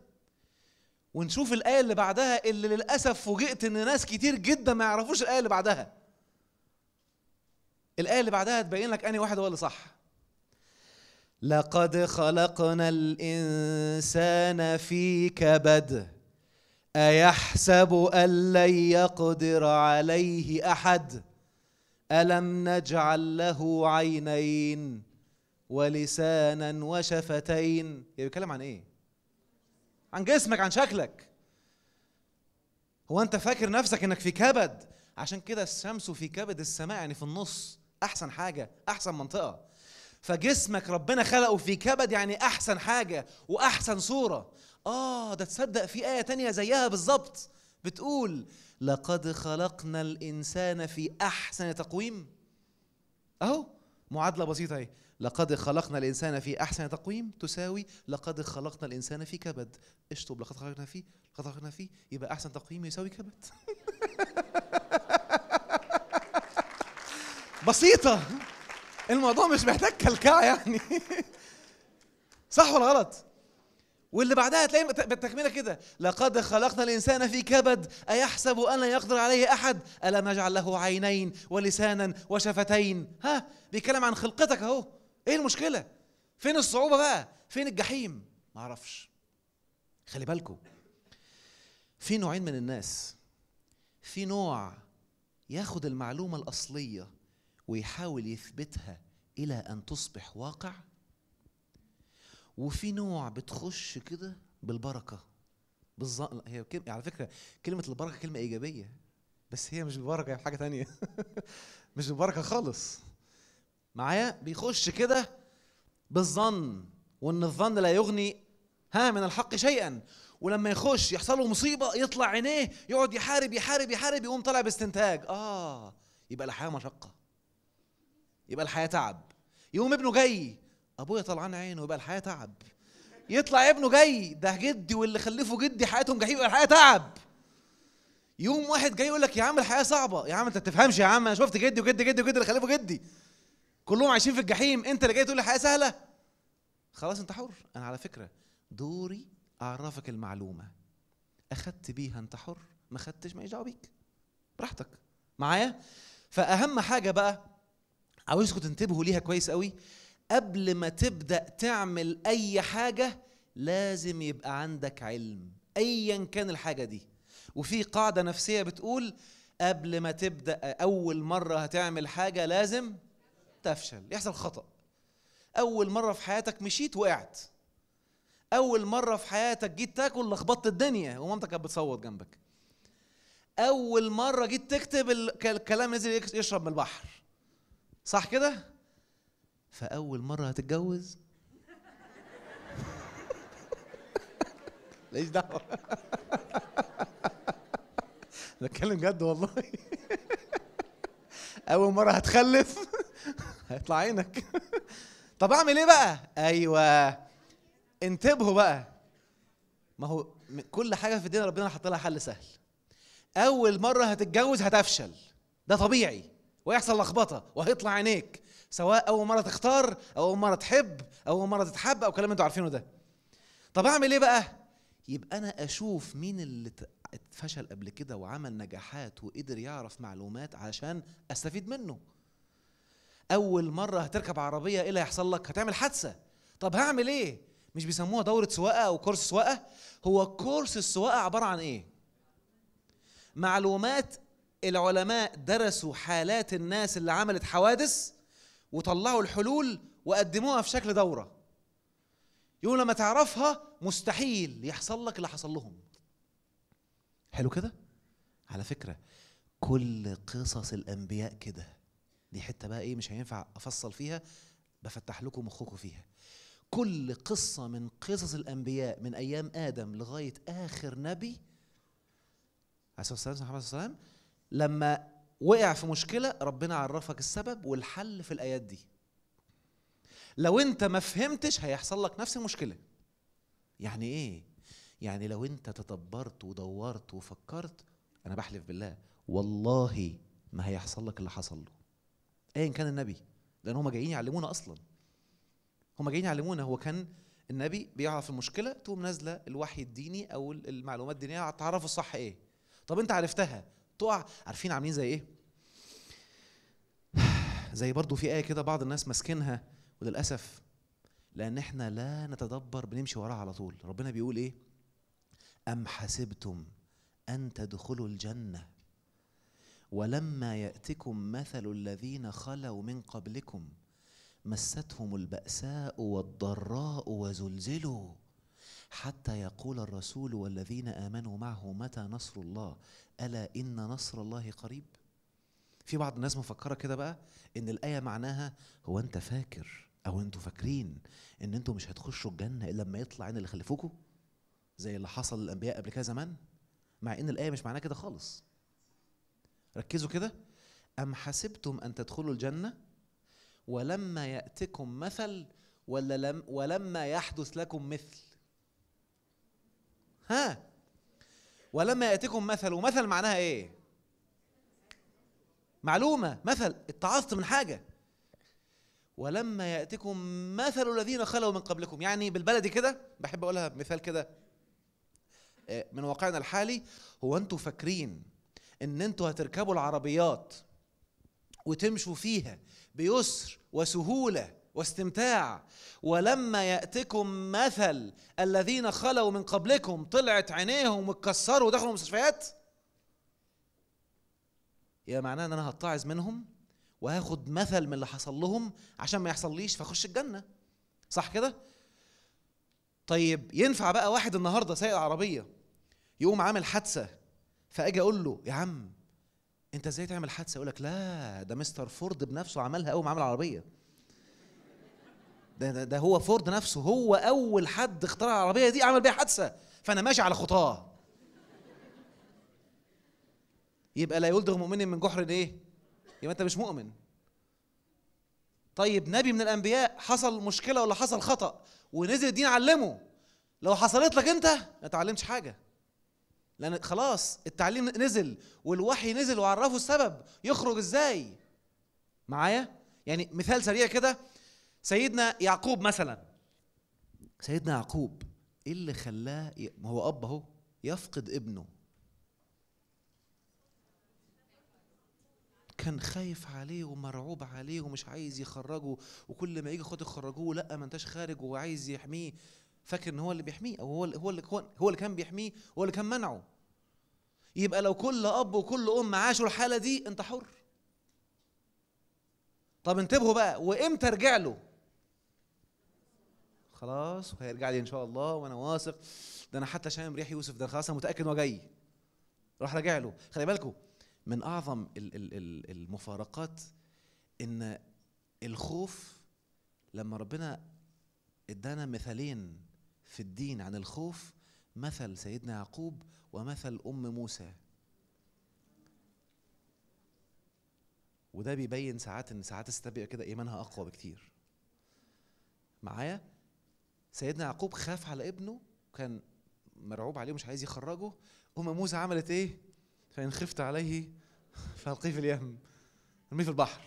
ونشوف الآية اللي بعدها اللي للأسف فوجئت إن ناس كتير جدا ما يعرفوش الآية اللي بعدها. الآية اللي بعدها تبين لك أنهي واحد هو اللي صح. لقد خلقنا الإنسان في كبد أيحسب أن لن يقدر عليه أحد ألم نجعل له عينين ولسانا وشفتين يبقى بيتكلم عن إيه؟ عن جسمك عن شكلك هو انت فاكر نفسك انك في كبد عشان كده الشمس في كبد السماء يعني في النص احسن حاجه احسن منطقه فجسمك ربنا خلقه في كبد يعني احسن حاجه واحسن صوره اه ده تصدق في ايه تانية زيها بالظبط بتقول لقد خلقنا الانسان في احسن تقويم اهو معادله بسيطه اهي لقد خلقنا الإنسان في أحسن تقويم تساوي لقد خلقنا الإنسان في كبد اشطب لقد خلقنا فيه لقد خلقنا فيه يبقى أحسن تقويم يساوي كبد بسيطة الموضوع مش محتاج كلكعة يعني صح ولا غلط؟ واللي بعدها تلاقي بالتكمله كده لقد خلقنا الانسان في كبد ايحسب ان لا يقدر عليه احد الم نجعل له عينين ولسانا وشفتين ها بيتكلم عن خلقتك اهو ايه المشكله فين الصعوبه بقى فين الجحيم ما اعرفش خلي بالكم في نوعين من الناس في نوع ياخد المعلومه الاصليه ويحاول يثبتها الى ان تصبح واقع وفي نوع بتخش كده بالبركه بالظبط هي كلمة على فكره كلمه البركه كلمه ايجابيه بس هي مش البركه هي حاجه تانية مش البركه خالص معايا بيخش كده بالظن وان الظن لا يغني ها من الحق شيئا ولما يخش يحصل له مصيبه يطلع عينيه يقعد يحارب يحارب يحارب يقوم طالع باستنتاج اه يبقى الحياه مشقه يبقى الحياه تعب يقوم ابنه جاي ابويا طلعان عينه يبقى الحياه تعب يطلع ابنه جاي ده جدي واللي خلفه جدي حياتهم جحيم يبقى الحياه تعب يوم واحد جاي يقول لك يا عم الحياه صعبه يا عم انت ما تفهمش يا عم انا شفت جدي وجدي جدي وجدي اللي خلفه جدي كلهم عايشين في الجحيم انت اللي جاي تقول لي حياه سهله خلاص انت حر انا على فكره دوري اعرفك المعلومه اخدت بيها انت حر ما خدتش ماليش دعوه بيك براحتك معايا فاهم حاجه بقى عاوزكم تنتبهوا ليها كويس قوي قبل ما تبدا تعمل اي حاجه لازم يبقى عندك علم ايا كان الحاجه دي وفي قاعده نفسيه بتقول قبل ما تبدا اول مره هتعمل حاجه لازم تفشل يحصل خطأ أول مرة في حياتك مشيت وقعت أول مرة في حياتك جيت تاكل لخبطت الدنيا ومامتك كانت بتصوت جنبك أول مرة جيت تكتب الكلام نزل يشرب من البحر صح كده؟ فأول مرة هتتجوز ليش دعوة بتكلم جد والله أول مرة هتخلف هيطلع عينك طب اعمل ايه بقى ايوه انتبهوا بقى ما هو كل حاجه في الدنيا ربنا حط لها حل سهل اول مره هتتجوز هتفشل ده طبيعي ويحصل لخبطه وهيطلع عينيك سواء اول مره تختار او اول مره تحب او اول مره تتحب او كلام انتوا عارفينه ده طب اعمل ايه بقى يبقى انا اشوف مين اللي اتفشل قبل كده وعمل نجاحات وقدر يعرف معلومات علشان استفيد منه اول مره هتركب عربيه ايه اللي هيحصل لك هتعمل حادثه طب هعمل ايه مش بيسموها دوره سواقه او كورس سواقه هو كورس السواقه عباره عن ايه معلومات العلماء درسوا حالات الناس اللي عملت حوادث وطلعوا الحلول وقدموها في شكل دوره يقول لما تعرفها مستحيل يحصل لك اللي حصل لهم حلو كده على فكره كل قصص الانبياء كده دي حته بقى ايه مش هينفع افصل فيها بفتح لكم مخكم فيها كل قصه من قصص الانبياء من ايام ادم لغايه اخر نبي عليه الصلاه والسلام محمد صلى الله عليه وسلم لما وقع في مشكله ربنا عرفك السبب والحل في الايات دي لو انت ما فهمتش هيحصل لك نفس المشكله يعني ايه يعني لو انت تدبرت ودورت وفكرت انا بحلف بالله والله ما هيحصل لك اللي حصل له ايا كان النبي لان هم جايين يعلمونا اصلا هم جايين يعلمونا هو كان النبي بيعرف المشكله تقوم نازله الوحي الديني او المعلومات الدينيه هتعرفوا الصح ايه طب انت عرفتها تقع عارفين عاملين زي ايه زي برضو في ايه كده بعض الناس ماسكينها وللاسف لان احنا لا نتدبر بنمشي وراها على طول ربنا بيقول ايه ام حسبتم ان تدخلوا الجنه ولما ياتكم مثل الذين خلوا من قبلكم مستهم الباساء والضراء وزلزلوا حتى يقول الرسول والذين امنوا معه متى نصر الله الا ان نصر الله قريب في بعض الناس مفكره كده بقى ان الايه معناها هو انت فاكر او انتوا فاكرين ان انتوا مش هتخشوا الجنه الا لما يطلع عين اللي خلفوكوا زي اللي حصل للانبياء قبل كده زمان مع ان الايه مش معناها كده خالص ركزوا كده أم حسبتم أن تدخلوا الجنة ولما يأتكم مثل ولا لم ولما يحدث لكم مثل ها ولما يأتكم مثل ومثل معناها إيه معلومة مثل اتعظت من حاجة ولما يأتكم مثل الذين خلوا من قبلكم يعني بالبلدي كده بحب أقولها مثال كده آه، من واقعنا الحالي هو أنتوا فاكرين ان انتوا هتركبوا العربيات وتمشوا فيها بيسر وسهوله واستمتاع ولما ياتكم مثل الذين خلوا من قبلكم طلعت عينيهم واتكسروا ودخلوا المستشفيات يا معناه ان انا هتعظ منهم وهاخد مثل من اللي حصل لهم عشان ما يحصليش فاخش الجنه صح كده طيب ينفع بقى واحد النهارده سايق عربيه يقوم عامل حادثه فاجي اقول له يا عم انت ازاي تعمل حادثه يقول لك لا ده مستر فورد بنفسه عملها اول ما عمل العربيه ده, ده, ده هو فورد نفسه هو اول حد اخترع العربيه دي عمل بيها حادثه فانا ماشي على خطاه يبقى لا يلدغ مؤمن من جحر ايه يبقى انت مش مؤمن طيب نبي من الانبياء حصل مشكله ولا حصل خطا ونزل الدين علمه لو حصلت لك انت ما اتعلمتش حاجه لان خلاص التعليم نزل والوحي نزل وعرفوا السبب يخرج ازاي معايا يعني مثال سريع كده سيدنا يعقوب مثلا سيدنا يعقوب ايه اللي خلاه ما هو اب اهو يفقد ابنه كان خايف عليه ومرعوب عليه ومش عايز يخرجه وكل ما يجي خد يخرجوه لا ما انتش خارج وعايز يحميه فاكر ان هو اللي بيحميه او هو اللي هو اللي هو اللي كان بيحميه هو اللي كان منعه يبقى لو كل اب وكل ام عاشوا الحاله دي انت حر طب انتبهوا بقى وامتى ارجع له خلاص وهيرجع لي ان شاء الله وانا واثق ده انا حتى شايم ريح يوسف ده خلاص انا متاكد انه جاي راح راجع له خلي بالكم من اعظم المفارقات ان الخوف لما ربنا ادانا مثالين في الدين عن الخوف مثل سيدنا يعقوب ومثل أم موسى وده بيبين ساعات ان ساعات السبع كده ايمانها اقوى بكتير معايا سيدنا يعقوب خاف على ابنه كان مرعوب عليه مش عايز يخرجه ام موسى عملت ايه فان خفت عليه فالقيه في اليم ارميه في البحر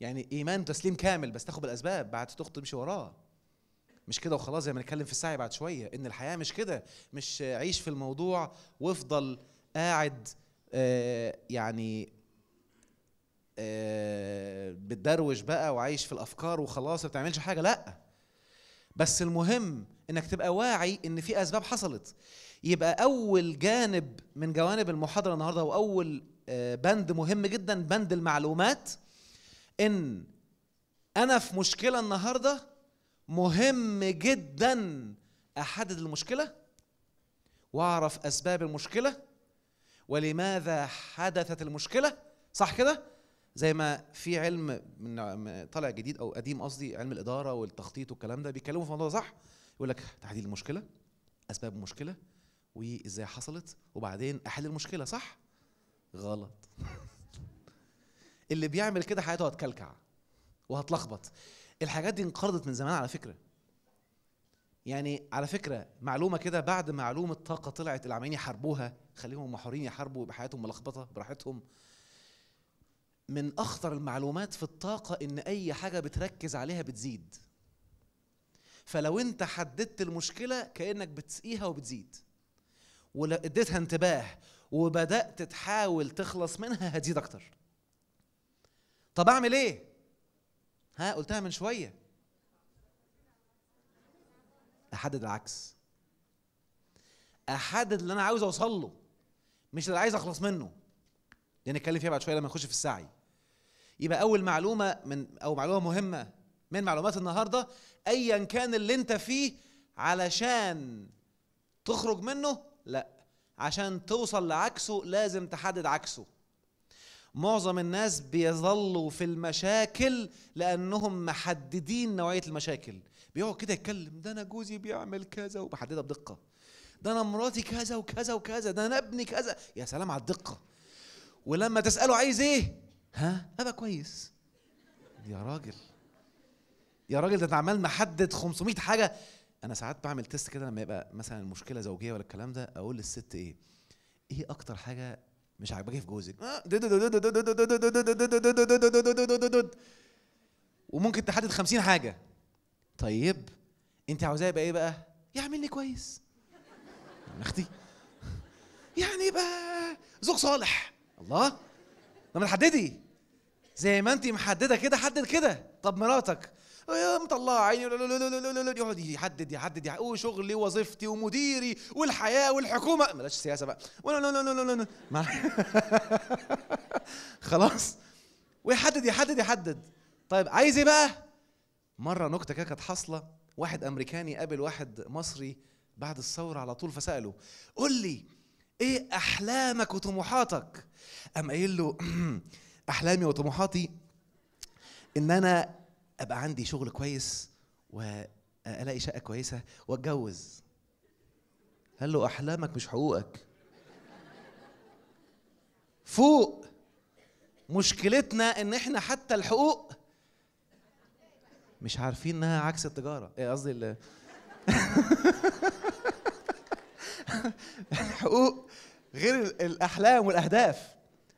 يعني ايمان تسليم كامل بس تاخد بالاسباب بعد تخطب تمشي وراه مش كده وخلاص زي ما نتكلم في السعي بعد شويه ان الحياه مش كده مش عيش في الموضوع وافضل قاعد آه، يعني آه، بتدروش بقى وعايش في الافكار وخلاص ما بتعملش حاجه لا بس المهم انك تبقى واعي ان في اسباب حصلت يبقى اول جانب من جوانب المحاضره النهارده واول آه، بند مهم جدا بند المعلومات ان انا في مشكله النهارده مهم جدا احدد المشكله واعرف اسباب المشكله ولماذا حدثت المشكله صح كده زي ما في علم من طالع جديد او قديم قصدي علم الاداره والتخطيط والكلام ده بيتكلموا في الموضوع صح يقول لك تحديد المشكله اسباب المشكله وازاي حصلت وبعدين احل المشكله صح غلط اللي بيعمل كده حياته هتكلكع وهتلخبط الحاجات دي انقرضت من زمان على فكره يعني على فكره معلومه كده بعد معلومه طاقه طلعت العمالين يحاربوها خليهم محورين يحاربوا بحياتهم ملخبطه براحتهم من اخطر المعلومات في الطاقه ان اي حاجه بتركز عليها بتزيد فلو انت حددت المشكله كانك بتسقيها وبتزيد ولو اديتها انتباه وبدات تحاول تخلص منها هتزيد اكتر طب اعمل ايه ها قلتها من شويه احدد العكس احدد اللي انا عاوز اوصل له مش اللي عايز اخلص منه دي يعني نتكلم فيها بعد شويه لما نخش في السعي يبقى اول معلومه من او معلومه مهمه من معلومات النهارده ايا كان اللي انت فيه علشان تخرج منه لا عشان توصل لعكسه لازم تحدد عكسه معظم الناس بيظلوا في المشاكل لانهم محددين نوعيه المشاكل بيقعد كده يتكلم ده انا جوزي بيعمل كذا وبحددها بدقه ده انا مراتي كذا وكذا وكذا ده انا ابني كذا يا سلام على الدقه ولما تساله عايز ايه ها ابقى كويس يا راجل يا راجل ده عمال محدد 500 حاجه انا ساعات بعمل تيست كده لما يبقى مثلا مشكله زوجيه ولا الكلام ده اقول للست ايه ايه اكتر حاجه مش عاجباكي في جوزك وممكن تحدد خمسين حاجه طيب انت عاوزاه يبقى ايه بقى يعملني كويس اختي يعني يبقى زوج صالح الله طب تحددي زي ما انت محدده كده حدد كده طب مراتك مطلع عيني يقعد يحدد يحدد وشغلي ووظيفتي ومديري والحياه والحكومه بلاش سياسه بقى خلاص ويحدد يحدد يحدد طيب عايز ايه بقى؟ مره نكته كده كانت حاصله واحد امريكاني قابل واحد مصري بعد الثوره على طول فساله قول لي ايه احلامك وطموحاتك؟ قام قايل له احلامي وطموحاتي ان انا ابقى عندي شغل كويس والاقي شقه كويسه واتجوز قال له احلامك مش حقوقك فوق مشكلتنا ان احنا حتى الحقوق مش عارفين انها عكس التجاره ايه قصدي الحقوق غير الاحلام والاهداف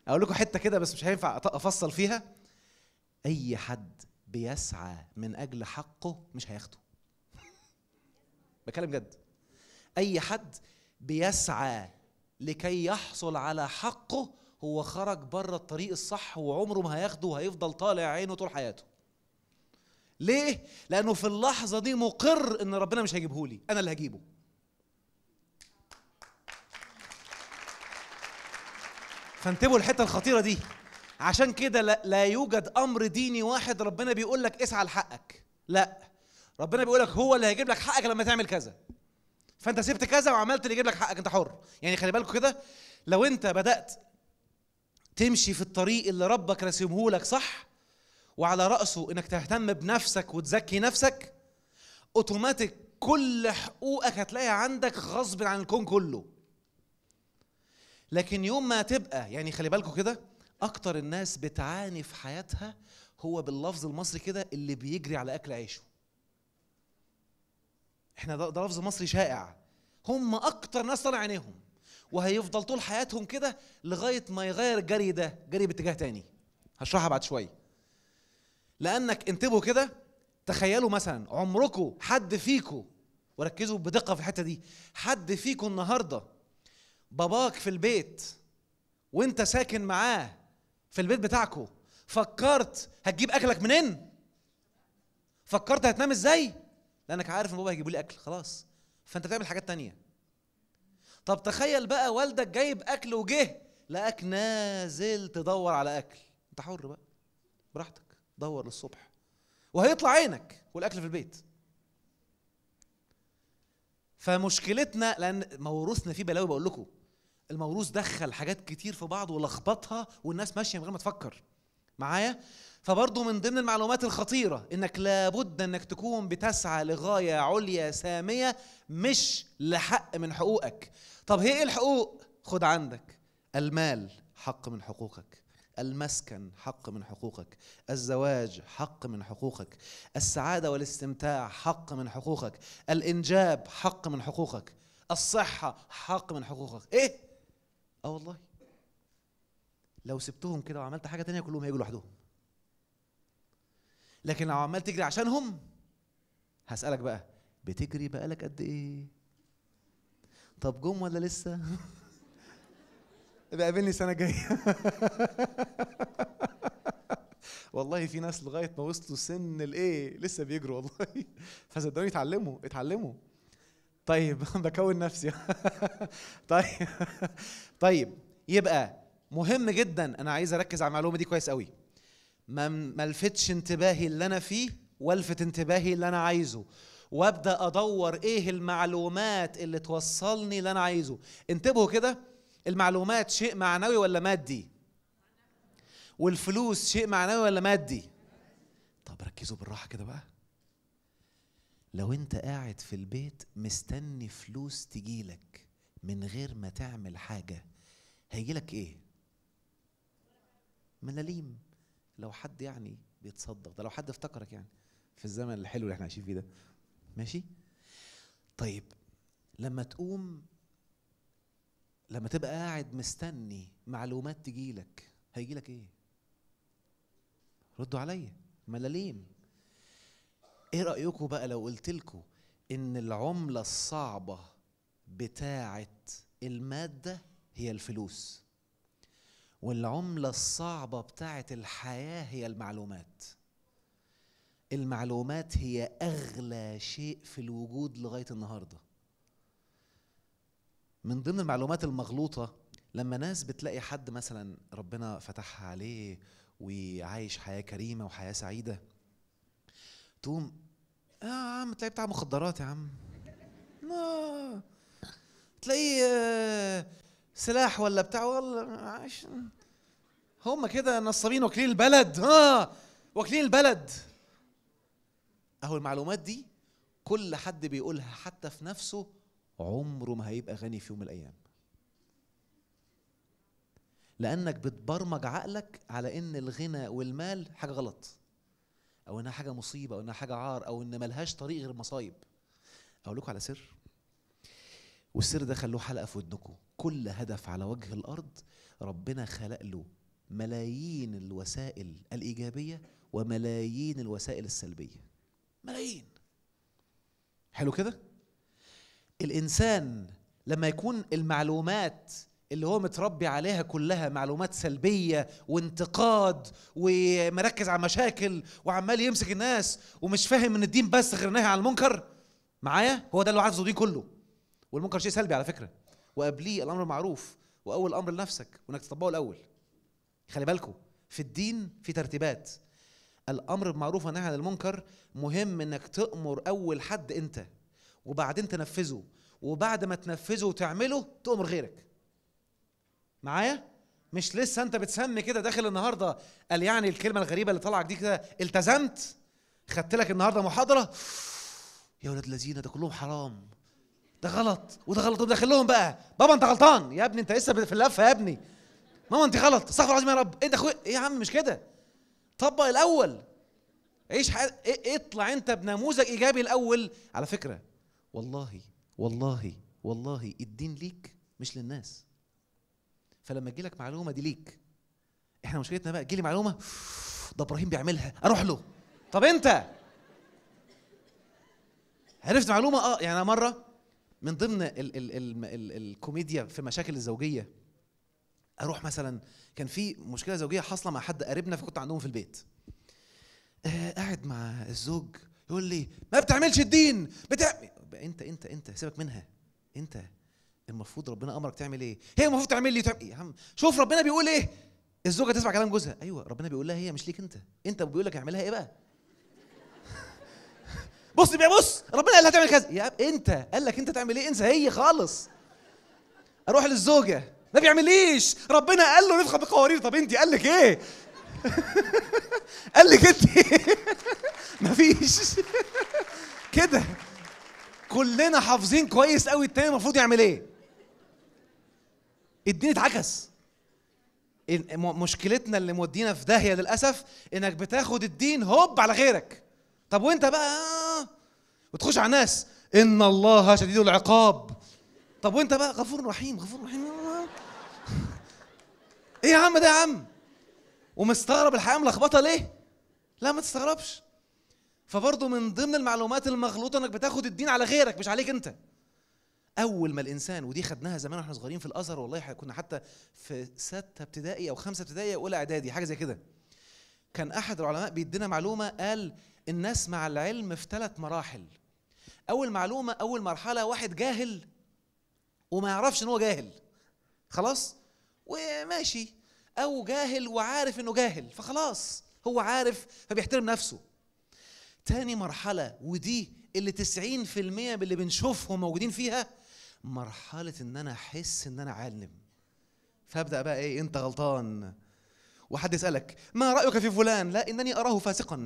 اقول لكم حته كده بس مش هينفع افصل فيها اي حد بيسعى من اجل حقه مش هياخده بكلم جد اي حد بيسعى لكي يحصل على حقه هو خرج بره الطريق الصح وعمره ما هياخده وهيفضل طالع عينه طول حياته ليه لانه في اللحظه دي مقر ان ربنا مش هيجيبه لي انا اللي هجيبه فانتبهوا الحته الخطيره دي عشان كده لا, يوجد امر ديني واحد ربنا بيقول لك اسعى لحقك لا ربنا بيقول لك هو اللي هيجيب لك حقك لما تعمل كذا فانت سبت كذا وعملت اللي يجيب لك حقك انت حر يعني خلي بالكوا كده لو انت بدات تمشي في الطريق اللي ربك رسمه لك صح وعلى راسه انك تهتم بنفسك وتزكي نفسك اوتوماتيك كل حقوقك هتلاقيها عندك غصب عن الكون كله لكن يوم ما تبقى يعني خلي بالكوا كده اكتر الناس بتعاني في حياتها هو باللفظ المصري كده اللي بيجري على اكل عيشه احنا ده, ده لفظ مصري شائع هم اكتر ناس طالع عينيهم وهيفضل طول حياتهم كده لغايه ما يغير الجري ده جري باتجاه تاني هشرحها بعد شويه لانك انتبهوا كده تخيلوا مثلا عمركم حد فيكم وركزوا بدقه في الحته دي حد فيكم النهارده باباك في البيت وانت ساكن معاه في البيت بتاعكو فكرت هتجيب اكلك منين فكرت هتنام ازاي لانك عارف ان بابا هيجيب لي اكل خلاص فانت بتعمل حاجات تانية طب تخيل بقى والدك جايب اكل وجه لقاك نازل تدور على اكل انت حر بقى براحتك دور للصبح وهيطلع عينك والاكل في البيت فمشكلتنا لان موروثنا فيه بلاوي بقول لكم الموروث دخل حاجات كتير في بعض ولخبطها والناس ماشيه من غير ما تفكر معايا فبرضه من ضمن المعلومات الخطيرة إنك لابد إنك تكون بتسعى لغاية عليا سامية مش لحق من حقوقك طب هي إيه الحقوق؟ خد عندك المال حق من حقوقك المسكن حق من حقوقك الزواج حق من حقوقك السعادة والاستمتاع حق من حقوقك الإنجاب حق من حقوقك الصحة حق من حقوقك إيه؟ اه والله لو سبتهم كده وعملت حاجه تانية كلهم هيجوا لوحدهم لكن لو عمال تجري عشانهم هسألك بقى بتجري بقالك قد ايه طب جم ولا لسه بقابلني السنه الجايه والله في ناس لغايه ما وصلوا سن الايه لسه بيجروا والله فصدقوني اتعلموا اتعلموا طيب بكون نفسي طيب طيب يبقى مهم جدا انا عايز اركز على المعلومه دي كويس قوي ما ملفتش انتباهي اللي انا فيه والفت انتباهي اللي انا عايزه وابدا ادور ايه المعلومات اللي توصلني اللي انا عايزه انتبهوا كده المعلومات شيء معنوي ولا مادي والفلوس شيء معنوي ولا مادي طب ركزوا بالراحه كده بقى لو انت قاعد في البيت مستني فلوس تجيلك من غير ما تعمل حاجة هيجيلك ايه ملاليم لو حد يعني بيتصدق ده لو حد افتكرك يعني في الزمن الحلو اللي احنا عايشين فيه ده ماشي طيب لما تقوم لما تبقى قاعد مستني معلومات تجيلك هيجيلك ايه ردوا عليا ملاليم ايه رايكم بقى لو قلت لكم ان العمله الصعبه بتاعه الماده هي الفلوس والعمله الصعبه بتاعه الحياه هي المعلومات المعلومات هي اغلى شيء في الوجود لغايه النهارده من ضمن المعلومات المغلوطه لما ناس بتلاقي حد مثلا ربنا فتحها عليه وعايش حياه كريمه وحياه سعيده تقوم اه يا عم تلاقيه بتاع مخدرات يا عم آه. تلاقيه سلاح ولا بتاع والله عايش هم كده نصابين واكلين البلد اه واكلين البلد اهو المعلومات دي كل حد بيقولها حتى في نفسه عمره ما هيبقى غني في يوم من الايام لانك بتبرمج عقلك على ان الغنى والمال حاجه غلط او انها حاجه مصيبه او انها حاجه عار او ان ملهاش طريق غير المصايب اقول لكم على سر والسر ده خلوه حلقه في ودنكم كل هدف على وجه الارض ربنا خلق له ملايين الوسائل الايجابيه وملايين الوسائل السلبيه ملايين حلو كده الانسان لما يكون المعلومات اللي هو متربي عليها كلها معلومات سلبية وانتقاد ومركز على مشاكل وعمال يمسك الناس ومش فاهم ان الدين بس غير نهي عن المنكر معايا هو ده اللي عايزه دين كله والمنكر شيء سلبي على فكرة وقبليه الأمر المعروف وأول امر لنفسك وإنك تطبقه الأول خلي بالكم في الدين في ترتيبات الأمر بالمعروف والنهي عن المنكر مهم إنك تأمر أول حد أنت وبعدين تنفذه وبعد ما تنفذه وتعمله تامر غيرك معايا مش لسه انت بتسمي كده داخل النهارده قال يعني الكلمه الغريبه اللي طالعه دي كده التزمت خدت لك النهارده محاضره يا ولاد الذين ده كلهم حرام ده غلط وده غلط داخل لهم بقى بابا انت غلطان يا ابني انت لسه في اللفه يا ابني ماما انت غلط استغفر العظيم يا رب ايه ده اخويا ايه يا عم مش كده طبق الاول عيش حي... إيه اطلع انت بنموذج ايجابي الاول على فكره والله والله والله الدين ليك مش للناس فلما تجي لك معلومه دي ليك احنا مشكلتنا بقى تجيلي معلومه ده ابراهيم بيعملها اروح له طب انت عرفت معلومه اه يعني مره من ضمن ال ال ال ال ال الكوميديا في مشاكل الزوجيه اروح مثلا كان في مشكله زوجيه حاصله مع حد قريبنا فكنت عندهم في البيت آه قاعد مع الزوج يقول لي ما بتعملش الدين بتعمل انت انت انت سيبك منها انت المفروض ربنا امرك تعمل ايه هي المفروض تعمل لي تعمل ايه يا عم شوف ربنا بيقول ايه الزوجه تسمع كلام جوزها ايوه ربنا بيقول لها هي مش ليك انت انت بيقول لك اعملها ايه بقى بص بقى بص ربنا قال لها تعمل كذا يا انت قال لك انت تعمل ايه انسى هي خالص اروح للزوجه ما بيعمليش ربنا قال له نفخ بقوارير طب انت قال لك ايه قال لك انت مفيش كده كلنا حافظين كويس قوي التاني المفروض يعمل ايه الدين اتعكس مشكلتنا اللي مودينا في داهيه للاسف انك بتاخد الدين هوب على غيرك طب وانت بقى وتخش على ناس ان الله شديد العقاب طب وانت بقى غفور رحيم غفور رحيم ايه يا عم ده يا عم ومستغرب الحياه ملخبطه ليه لا ما تستغربش فبرضه من ضمن المعلومات المغلوطه انك بتاخد الدين على غيرك مش عليك انت اول ما الانسان ودي خدناها زمان واحنا صغيرين في الازهر والله كنا حتى في سته ابتدائي او خمسه ابتدائي اولى اعدادي حاجه زي كده كان احد العلماء بيدينا معلومه قال الناس مع العلم في ثلاث مراحل اول معلومه اول مرحله واحد جاهل وما يعرفش ان هو جاهل خلاص وماشي او جاهل وعارف انه جاهل فخلاص هو عارف فبيحترم نفسه تاني مرحله ودي اللي 90% من اللي بنشوفهم موجودين فيها مرحله ان انا احس ان انا عالم فابدا بقى ايه انت غلطان وحد يسالك ما رايك في فلان لا انني اراه فاسقا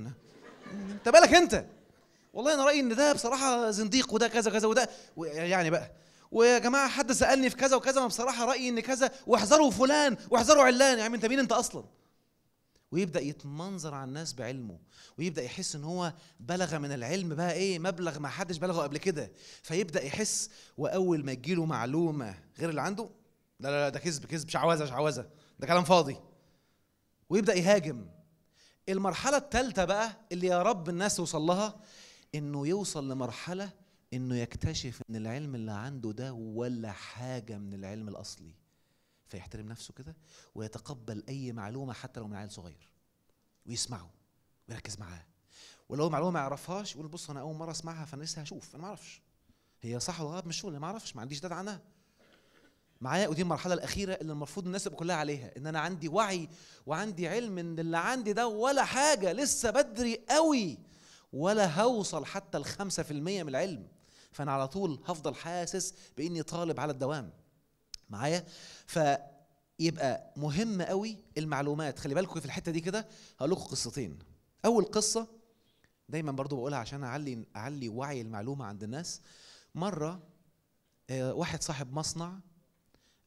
انت بالك انت والله انا رايي ان ده بصراحه زنديق وده كذا كذا وده يعني بقى ويا جماعه حد سالني في كذا وكذا انا بصراحه رايي ان كذا واحذروا فلان واحذروا علان يا عم انت مين انت اصلا ويبدا يتمنظر على الناس بعلمه ويبدا يحس ان هو بلغ من العلم بقى ايه مبلغ ما حدش بلغه قبل كده فيبدا يحس واول ما يجيله معلومه غير اللي عنده لا لا لا ده كذب كذب شعوذه شعوذه ده كلام فاضي ويبدا يهاجم المرحله الثالثه بقى اللي يا رب الناس توصل لها انه يوصل لمرحله انه يكتشف ان العلم اللي عنده ده ولا حاجه من العلم الاصلي فيحترم نفسه كده ويتقبل اي معلومه حتى لو من عيل صغير ويسمعه ويركز معاه ولو معلومه ما يعرفهاش يقول بص انا اول مره اسمعها فانا لسه هشوف انا ما اعرفش هي صح ولا غلط مش ما اعرفش ما عنديش داتا عنها معايا ودي المرحله الاخيره اللي المفروض الناس تبقى كلها عليها ان انا عندي وعي وعندي علم ان اللي عندي ده ولا حاجه لسه بدري قوي ولا هوصل حتى ال 5% من العلم فأنا على طول هفضل حاسس بإني طالب على الدوام معايا فيبقى مهم قوي المعلومات خلي بالكم في الحته دي كده هقول لكم قصتين اول قصه دايما برضو بقولها عشان اعلي اعلي وعي المعلومه عند الناس مره آه، واحد صاحب مصنع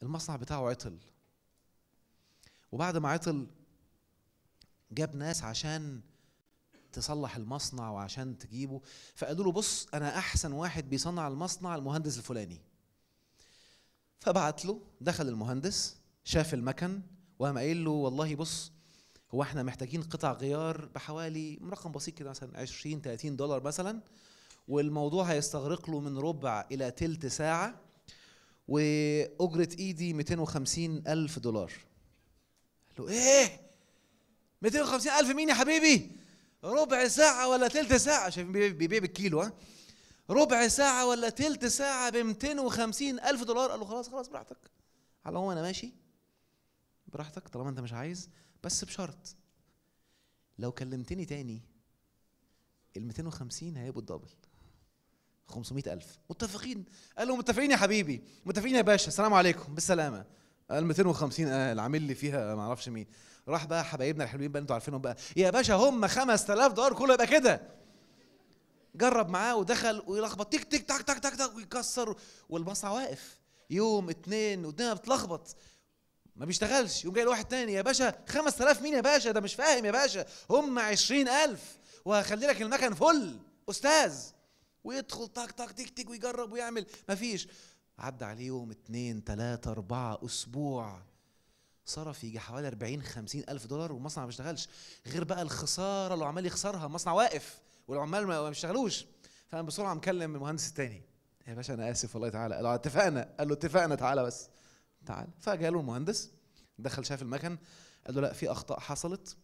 المصنع بتاعه عطل وبعد ما عطل جاب ناس عشان تصلح المصنع وعشان تجيبه فقالوا له بص انا احسن واحد بيصنع المصنع المهندس الفلاني فبعت له دخل المهندس شاف المكن وقام قايل له والله بص هو احنا محتاجين قطع غيار بحوالي رقم بسيط كده مثلا 20 30 دولار مثلا والموضوع هيستغرق له من ربع الى ثلث ساعه واجره ايدي 250 الف دولار قال له ايه 250 الف مين يا حبيبي ربع ساعه ولا ثلث ساعه شايفين بيبيع بالكيلو ها ربع ساعة ولا تلت ساعة ب 250 ألف دولار قال له خلاص خلاص براحتك على العموم أنا ماشي براحتك طالما أنت مش عايز بس بشرط لو كلمتني تاني ال 250 هيبقوا الدبل ألف متفقين قال له متفقين يا حبيبي متفقين يا باشا السلام عليكم بالسلامه قال 250 آه العامل لي فيها ما اعرفش مين راح بقى حبايبنا الحلوين بقى انتوا عارفينهم بقى يا باشا هم 5000 دولار كله يبقى كده جرب معاه ودخل ويلخبط تك تك تك تك تك تك ويكسر والمصنع واقف يوم اتنين والدنيا بتلخبط ما بيشتغلش يقوم جاي لواحد تاني يا باشا 5000 مين يا باشا ده مش فاهم يا باشا هم 20000 وهخلي لك المكن فل استاذ ويدخل تك تك تك تك ويجرب ويعمل مفيش عدى عليه يوم اتنين تلاتة أربعة أسبوع صرف يجي حوالي 40 50 ألف دولار والمصنع ما بيشتغلش غير بقى الخسارة اللي عمال يخسرها المصنع واقف والعمال ما بيشتغلوش فانا بسرعه مكلم المهندس التاني يا باشا انا اسف والله تعالى قال اتفقنا قال له اتفقنا تعالى بس تعال فجاء له المهندس دخل شاف المكن قال له لا في اخطاء حصلت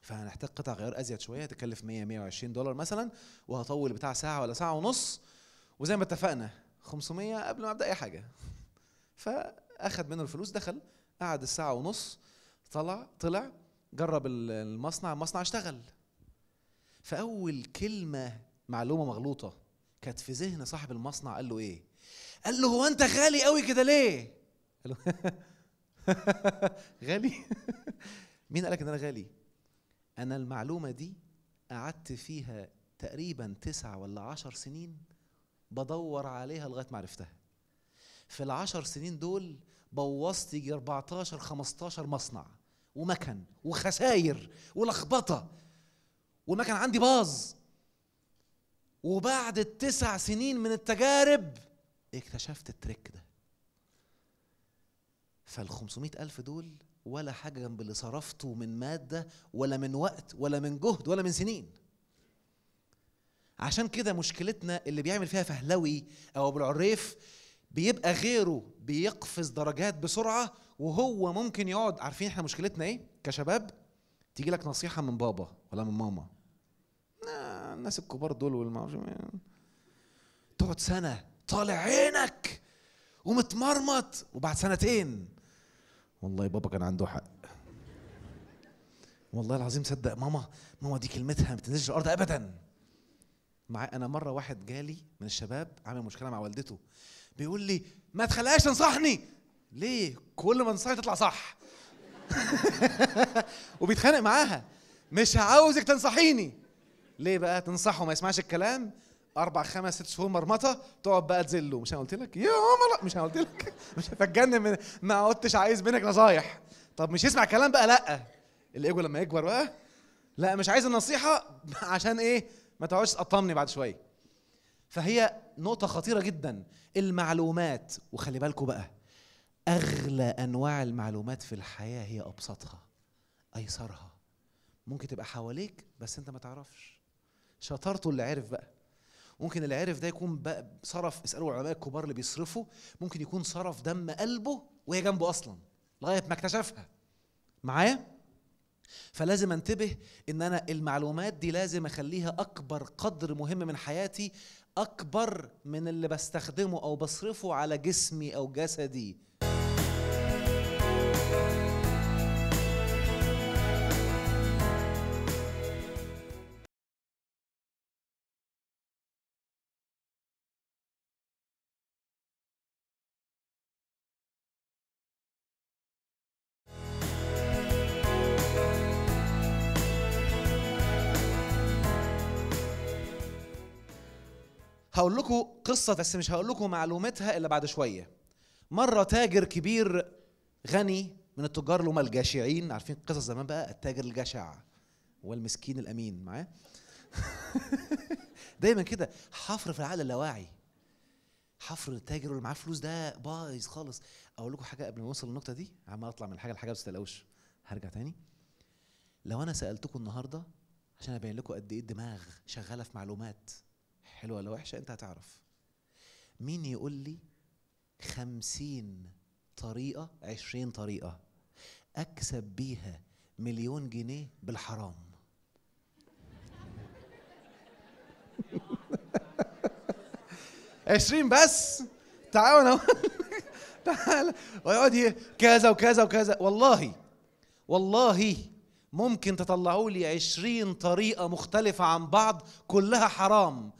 فهنحتاج قطع غيار ازيد شويه تكلف 100 120 دولار مثلا وهطول بتاع ساعه ولا ساعه ونص وزي ما اتفقنا 500 قبل ما ابدا اي حاجه فاخد منه الفلوس دخل قعد الساعه ونص طلع طلع جرب المصنع المصنع اشتغل فاول كلمه معلومه مغلوطه كانت في ذهن صاحب المصنع قال له ايه قال له هو انت غالي قوي كده ليه قال له غالي مين قالك ان انا غالي انا المعلومه دي قعدت فيها تقريبا تسعة ولا عشر سنين بدور عليها لغاية ما عرفتها في العشر سنين دول بوظت يجي 14 15 مصنع ومكن وخساير ولخبطه والمكان عندي باظ وبعد التسع سنين من التجارب اكتشفت التريك ده فال ألف دول ولا حاجة جنب اللي صرفته من مادة ولا من وقت ولا من جهد ولا من سنين عشان كده مشكلتنا اللي بيعمل فيها فهلوي أو أبو العريف بيبقى غيره بيقفز درجات بسرعة وهو ممكن يقعد عارفين احنا مشكلتنا ايه كشباب تيجي لك نصيحة من بابا ولا من ماما الناس الكبار دول والمعرفش تقعد سنه طالع عينك ومتمرمط وبعد سنتين والله بابا كان عنده حق والله العظيم صدق ماما ماما دي كلمتها ما تنزلش الارض ابدا مع انا مره واحد جالي من الشباب عامل مشكله مع والدته بيقول لي ما تخليهاش تنصحني ليه كل ما تنصحني تطلع صح وبيتخانق معاها مش عاوزك تنصحيني ليه بقى تنصحه ما يسمعش الكلام اربع خمس ست شهور مرمطه تقعد بقى تذله مش انا قلت لك يا عمر مش انا قلت لك مش هتجنن من ما قلتش عايز منك نصايح طب مش يسمع كلام بقى لا الايجو لما يكبر بقى لا مش عايز النصيحه عشان ايه ما تقعدش تقطمني بعد شويه فهي نقطه خطيره جدا المعلومات وخلي بالكم بقى اغلى انواع المعلومات في الحياه هي ابسطها ايسرها ممكن تبقى حواليك بس انت ما تعرفش شطارته اللي عرف بقى ممكن اللي عرف ده يكون بقى صرف اسالوا العلماء الكبار اللي بيصرفوا ممكن يكون صرف دم قلبه وهي جنبه اصلا لغايه ما اكتشفها معايا فلازم انتبه ان انا المعلومات دي لازم اخليها اكبر قدر مهم من حياتي اكبر من اللي بستخدمه او بصرفه على جسمي او جسدي هقول لكم قصة بس مش هقول لكم معلومتها إلا بعد شوية مرة تاجر كبير غني من التجار اللي هم الجاشعين عارفين قصص زمان بقى التاجر الجشع والمسكين الأمين معاه دايما كده حفر في العقل اللاواعي حفر التاجر اللي معاه فلوس ده بايظ خالص اقول لكم حاجه قبل ما نوصل للنقطه دي عمال اطلع من الحاجة لحاجه بس تلاقوش هرجع تاني لو انا سالتكم النهارده عشان ابين لكم قد ايه الدماغ شغاله في معلومات حلوة ولا وحشة أنت هتعرف مين يقول لي خمسين طريقة عشرين طريقة أكسب بيها مليون جنيه بالحرام عشرين بس تعالوا تعال ويقعد كذا وكذا وكذا والله والله ممكن تطلعوا لي عشرين طريقة مختلفة عن بعض كلها حرام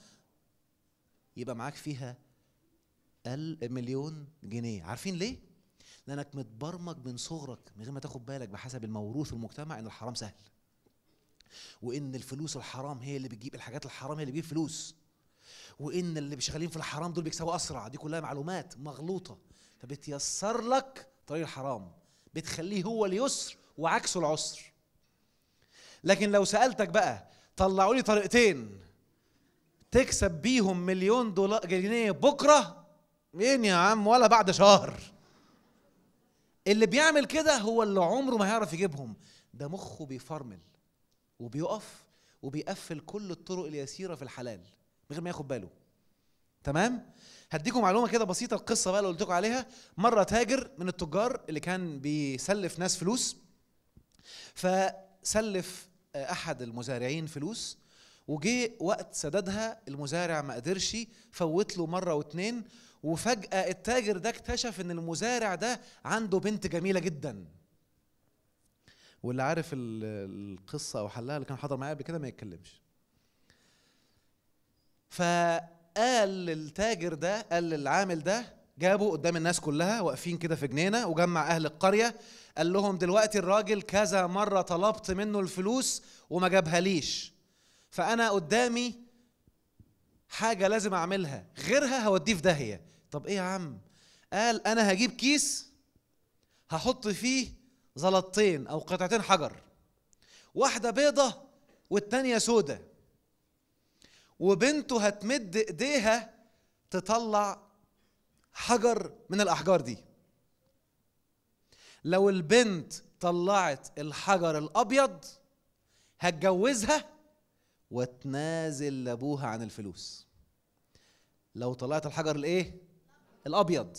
يبقى معاك فيها المليون جنيه عارفين ليه لانك متبرمج من صغرك من غير ما تاخد بالك بحسب الموروث والمجتمع ان الحرام سهل وان الفلوس الحرام هي اللي بتجيب الحاجات الحرام هي اللي بتجيب فلوس وان اللي بيشغلين في الحرام دول بيكسبوا اسرع دي كلها معلومات مغلوطه فبتيسر لك طريق الحرام بتخليه هو اليسر وعكسه العسر لكن لو سالتك بقى طلعوا لي طريقتين تكسب بيهم مليون دولار جنيه بكره مين يا عم ولا بعد شهر اللي بيعمل كده هو اللي عمره ما هيعرف يجيبهم ده مخه بيفرمل وبيقف وبيقفل كل الطرق اليسيره في الحلال من غير ما ياخد باله تمام هديكم معلومه كده بسيطه القصه بقى اللي قلت لكم عليها مره تاجر من التجار اللي كان بيسلف ناس فلوس فسلف آه، احد المزارعين فلوس وجه وقت سددها المزارع ما قدرش فوت له مره واتنين وفجاه التاجر ده اكتشف ان المزارع ده عنده بنت جميله جدا واللي عارف القصه او حلها اللي كان حاضر معايا قبل كده ما يتكلمش فقال للتاجر ده قال للعامل ده جابه قدام الناس كلها واقفين كده في جنينه وجمع اهل القريه قال لهم دلوقتي الراجل كذا مره طلبت منه الفلوس وما جابها ليش فانا قدامي حاجه لازم اعملها غيرها هوديه في داهيه طب ايه يا عم قال انا هجيب كيس هحط فيه زلطتين او قطعتين حجر واحده بيضه والتانيه سودة وبنته هتمد ايديها تطلع حجر من الاحجار دي لو البنت طلعت الحجر الابيض هتجوزها وتنازل لابوها عن الفلوس لو طلعت الحجر الايه الابيض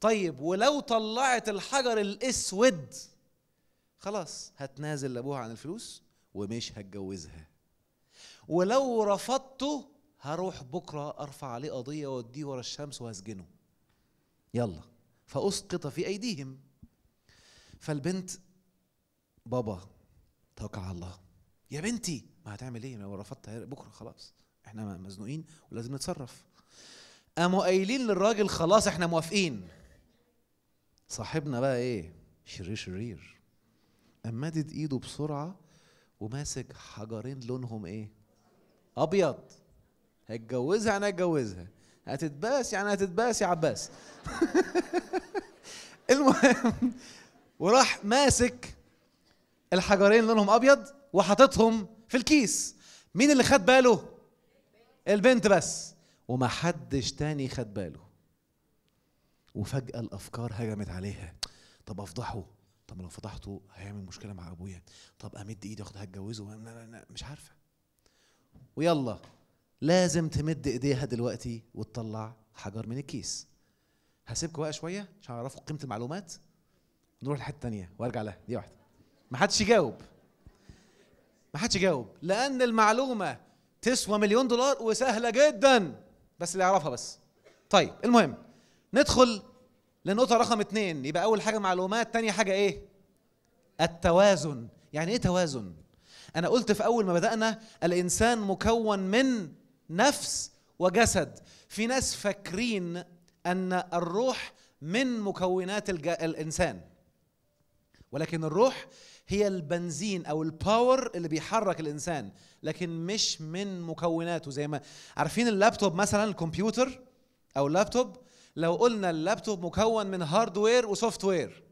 طيب ولو طلعت الحجر الاسود خلاص هتنازل لابوها عن الفلوس ومش هتجوزها ولو رفضته هروح بكره ارفع عليه قضيه واوديه ورا الشمس وهسجنه يلا فاسقط في ايديهم فالبنت بابا توكل على الله يا بنتي ما هتعمل ايه لو رفضت بكره خلاص احنا مزنوقين ولازم نتصرف قاموا قايلين للراجل خلاص احنا موافقين صاحبنا بقى ايه شرير شرير قام مدد ايده بسرعه وماسك حجرين لونهم ايه ابيض هتجوزها انا هتجوزها هتتباس يعني هتتباس يا عباس المهم وراح ماسك الحجرين لونهم ابيض وحاططهم في الكيس مين اللي خد باله البنت بس وما حدش تاني خد باله وفجأة الأفكار هجمت عليها طب أفضحه طب لو فضحته هيعمل مشكلة مع أبويا طب أمد إيدي أخد هتجوزه مش عارفة ويلا لازم تمد إيديها دلوقتي وتطلع حجر من الكيس هسيبكم بقى شوية عشان أعرفوا قيمة المعلومات نروح لحتة تانية وأرجع لها دي واحدة محدش يجاوب ما حدش جاوب لان المعلومه تسوى مليون دولار وسهله جدا بس اللي يعرفها بس طيب المهم ندخل للنقطه رقم اثنين يبقى اول حاجه معلومات تانية حاجه ايه التوازن يعني ايه توازن انا قلت في اول ما بدانا الانسان مكون من نفس وجسد في ناس فاكرين ان الروح من مكونات الج... الانسان ولكن الروح هي البنزين او الباور اللي بيحرك الانسان لكن مش من مكوناته زي ما عارفين اللابتوب مثلا الكمبيوتر او اللابتوب لو قلنا اللابتوب مكون من هاردوير وسوفت وير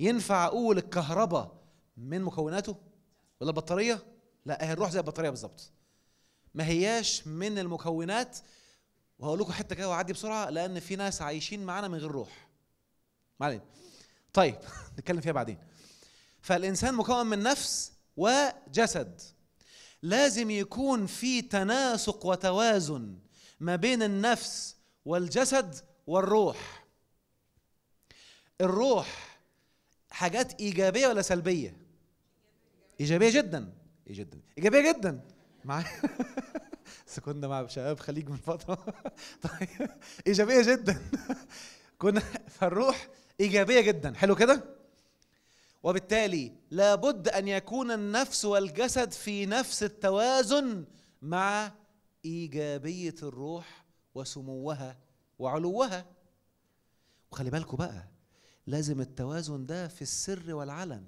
ينفع اقول الكهرباء من مكوناته ولا البطاريه لا هي الروح زي البطاريه بالظبط ما هياش من المكونات وهقول لكم حته كده وعدي بسرعه لان في ناس عايشين معانا من غير روح ما علينا طيب نتكلم فيها بعدين فالإنسان مكون من نفس وجسد لازم يكون في تناسق وتوازن ما بين النفس والجسد والروح الروح حاجات إيجابية ولا سلبية؟ إيجابية جدا جدا إيجابية جدا مع بس كنا مع شباب خليج من فترة طيب إيجابية جدا كنا فالروح إيجابية جدا حلو كده؟ وبالتالي لابد ان يكون النفس والجسد في نفس التوازن مع ايجابيه الروح وسموها وعلوها وخلي بالكم بقى لازم التوازن ده في السر والعلن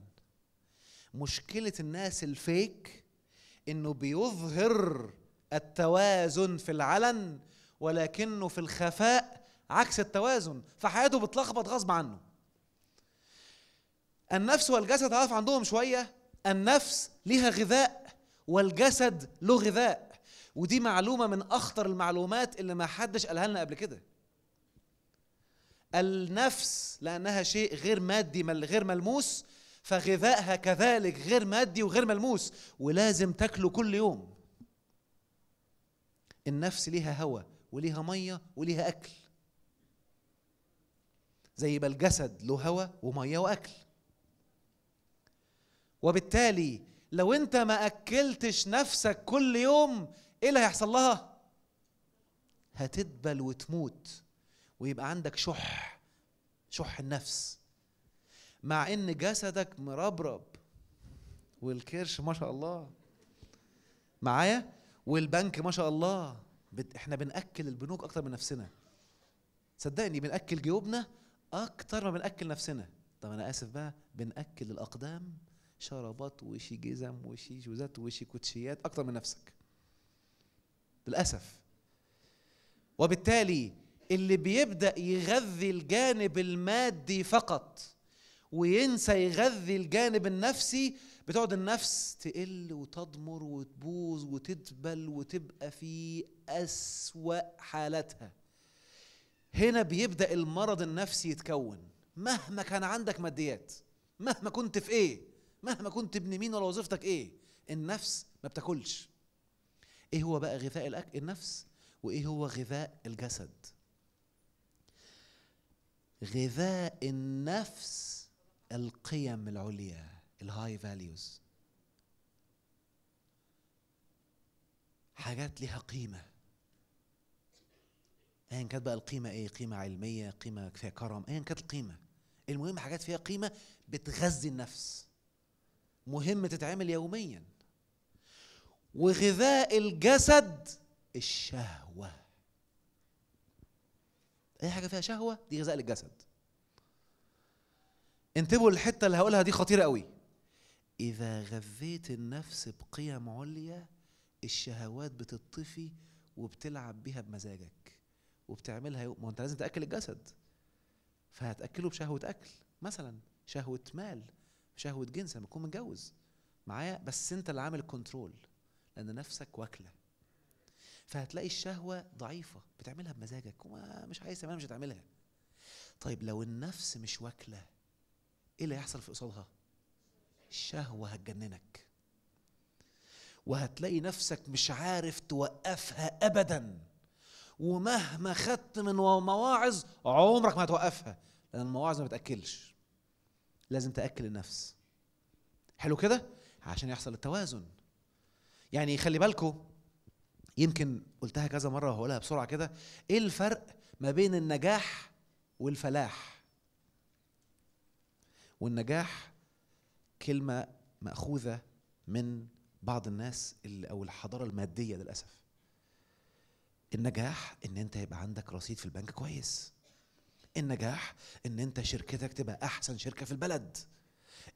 مشكله الناس الفيك انه بيظهر التوازن في العلن ولكنه في الخفاء عكس التوازن فحياته بتلخبط غصب عنه النفس والجسد هقف عندهم شويه النفس لها غذاء والجسد له غذاء ودي معلومه من اخطر المعلومات اللي ما حدش قالها لنا قبل كده النفس لانها شيء غير مادي غير ملموس فغذائها كذلك غير مادي وغير ملموس ولازم تاكله كل يوم النفس ليها هواء وليها ميه وليها اكل زي ما الجسد له هواء وميه واكل وبالتالي لو انت ما اكلتش نفسك كل يوم ايه اللي هيحصل لها هتدبل وتموت ويبقى عندك شح شح النفس مع ان جسدك مربرب والكرش ما شاء الله معايا والبنك ما شاء الله احنا بناكل البنوك اكتر من نفسنا صدقني بناكل جيوبنا اكتر ما بناكل نفسنا طب انا اسف بقى بناكل الاقدام شرابات وشي جزم وشي جوزات وشي كوتشيات اكتر من نفسك للاسف وبالتالي اللي بيبدا يغذي الجانب المادي فقط وينسى يغذي الجانب النفسي بتقعد النفس تقل وتضمر وتبوظ وتدبل وتبقى في اسوا حالتها هنا بيبدا المرض النفسي يتكون مهما كان عندك ماديات مهما كنت في ايه مهما كنت ابن مين ولا وظيفتك ايه النفس ما بتاكلش ايه هو بقى غذاء الأكل النفس وايه هو غذاء الجسد غذاء النفس القيم العليا الهاي فاليوز حاجات ليها قيمه ايا كانت بقى القيمه ايه قيمه علميه قيمه فيها كرم ايا كانت القيمه المهم حاجات فيها قيمه بتغذي النفس مهم تتعمل يوميا وغذاء الجسد الشهوة أي حاجة فيها شهوة دي غذاء للجسد انتبهوا للحتة اللي هقولها دي خطيرة قوي إذا غذيت النفس بقيم عليا الشهوات بتطفي وبتلعب بيها بمزاجك وبتعملها يوم ما انت لازم تاكل الجسد فهتاكله بشهوه اكل مثلا شهوه مال شهوه جنس لما تكون متجوز معايا بس انت اللي عامل الكنترول لان نفسك واكله فهتلاقي الشهوه ضعيفه بتعملها بمزاجك ومش عايز تعملها مش هتعملها طيب لو النفس مش واكله ايه اللي هيحصل في قصادها الشهوه هتجننك وهتلاقي نفسك مش عارف توقفها ابدا ومهما خدت من مواعظ عمرك ما هتوقفها لان المواعظ ما بتاكلش لازم تاكل النفس حلو كده عشان يحصل التوازن يعني خلي بالكو يمكن قلتها كذا مره وهقولها بسرعه كده ايه الفرق ما بين النجاح والفلاح والنجاح كلمه ماخوذه من بعض الناس اللي او الحضاره الماديه للاسف النجاح ان انت يبقى عندك رصيد في البنك كويس النجاح ان انت شركتك تبقى احسن شركه في البلد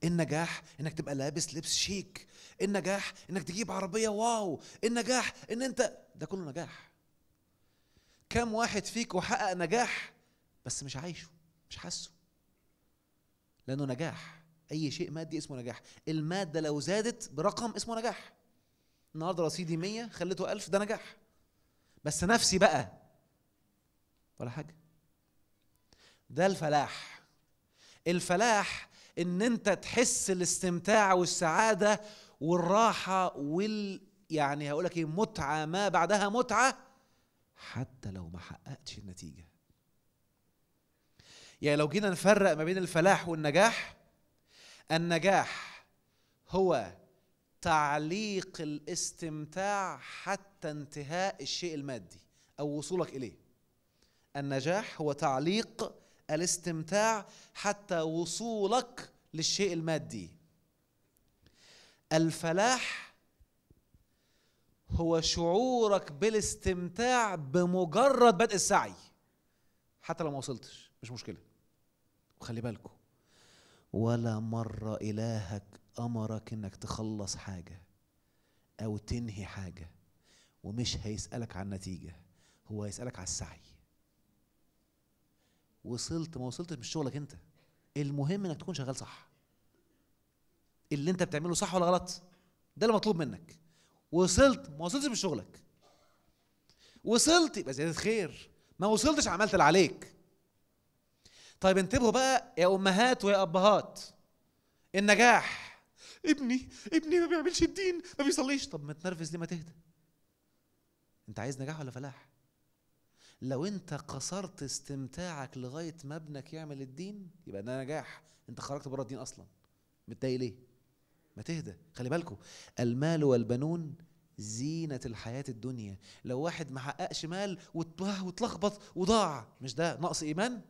النجاح انك تبقى لابس لبس شيك النجاح انك تجيب عربيه واو النجاح ان انت ده كله نجاح كم واحد فيكم حقق نجاح بس مش عايشه مش حاسه لانه نجاح اي شيء مادي اسمه نجاح الماده لو زادت برقم اسمه نجاح النهارده رصيدي 100 خليته 1000 ده نجاح بس نفسي بقى ولا حاجه ده الفلاح الفلاح ان انت تحس الاستمتاع والسعاده والراحه وال يعني هقول لك ايه متعه ما بعدها متعه حتى لو ما حققتش النتيجه يعني لو جينا نفرق ما بين الفلاح والنجاح النجاح هو تعليق الاستمتاع حتى انتهاء الشيء المادي او وصولك اليه النجاح هو تعليق الاستمتاع حتى وصولك للشيء المادي الفلاح هو شعورك بالاستمتاع بمجرد بدء السعي حتى لو ما وصلتش مش مشكله وخلي بالكم ولا مره الهك امرك انك تخلص حاجه او تنهي حاجه ومش هيسالك عن النتيجه هو هيسالك على السعي وصلت ما وصلتش مش شغلك انت المهم انك تكون شغال صح اللي انت بتعمله صح ولا غلط ده اللي مطلوب منك وصلت ما وصلتش مش شغلك وصلت يبقى زياده خير ما وصلتش عملت اللي عليك طيب انتبهوا بقى يا امهات ويا ابهات النجاح ابني ابني ما بيعملش الدين ما بيصليش طب متنرفز ليه ما تهدى انت عايز نجاح ولا فلاح لو انت قصرت استمتاعك لغايه ما ابنك يعمل الدين يبقى ده نجاح انت خرجت بره الدين اصلا متضايق ليه ما تهدى خلي بالكم المال والبنون زينة الحياة الدنيا لو واحد ما حققش مال واتلخبط وضاع مش ده نقص إيمان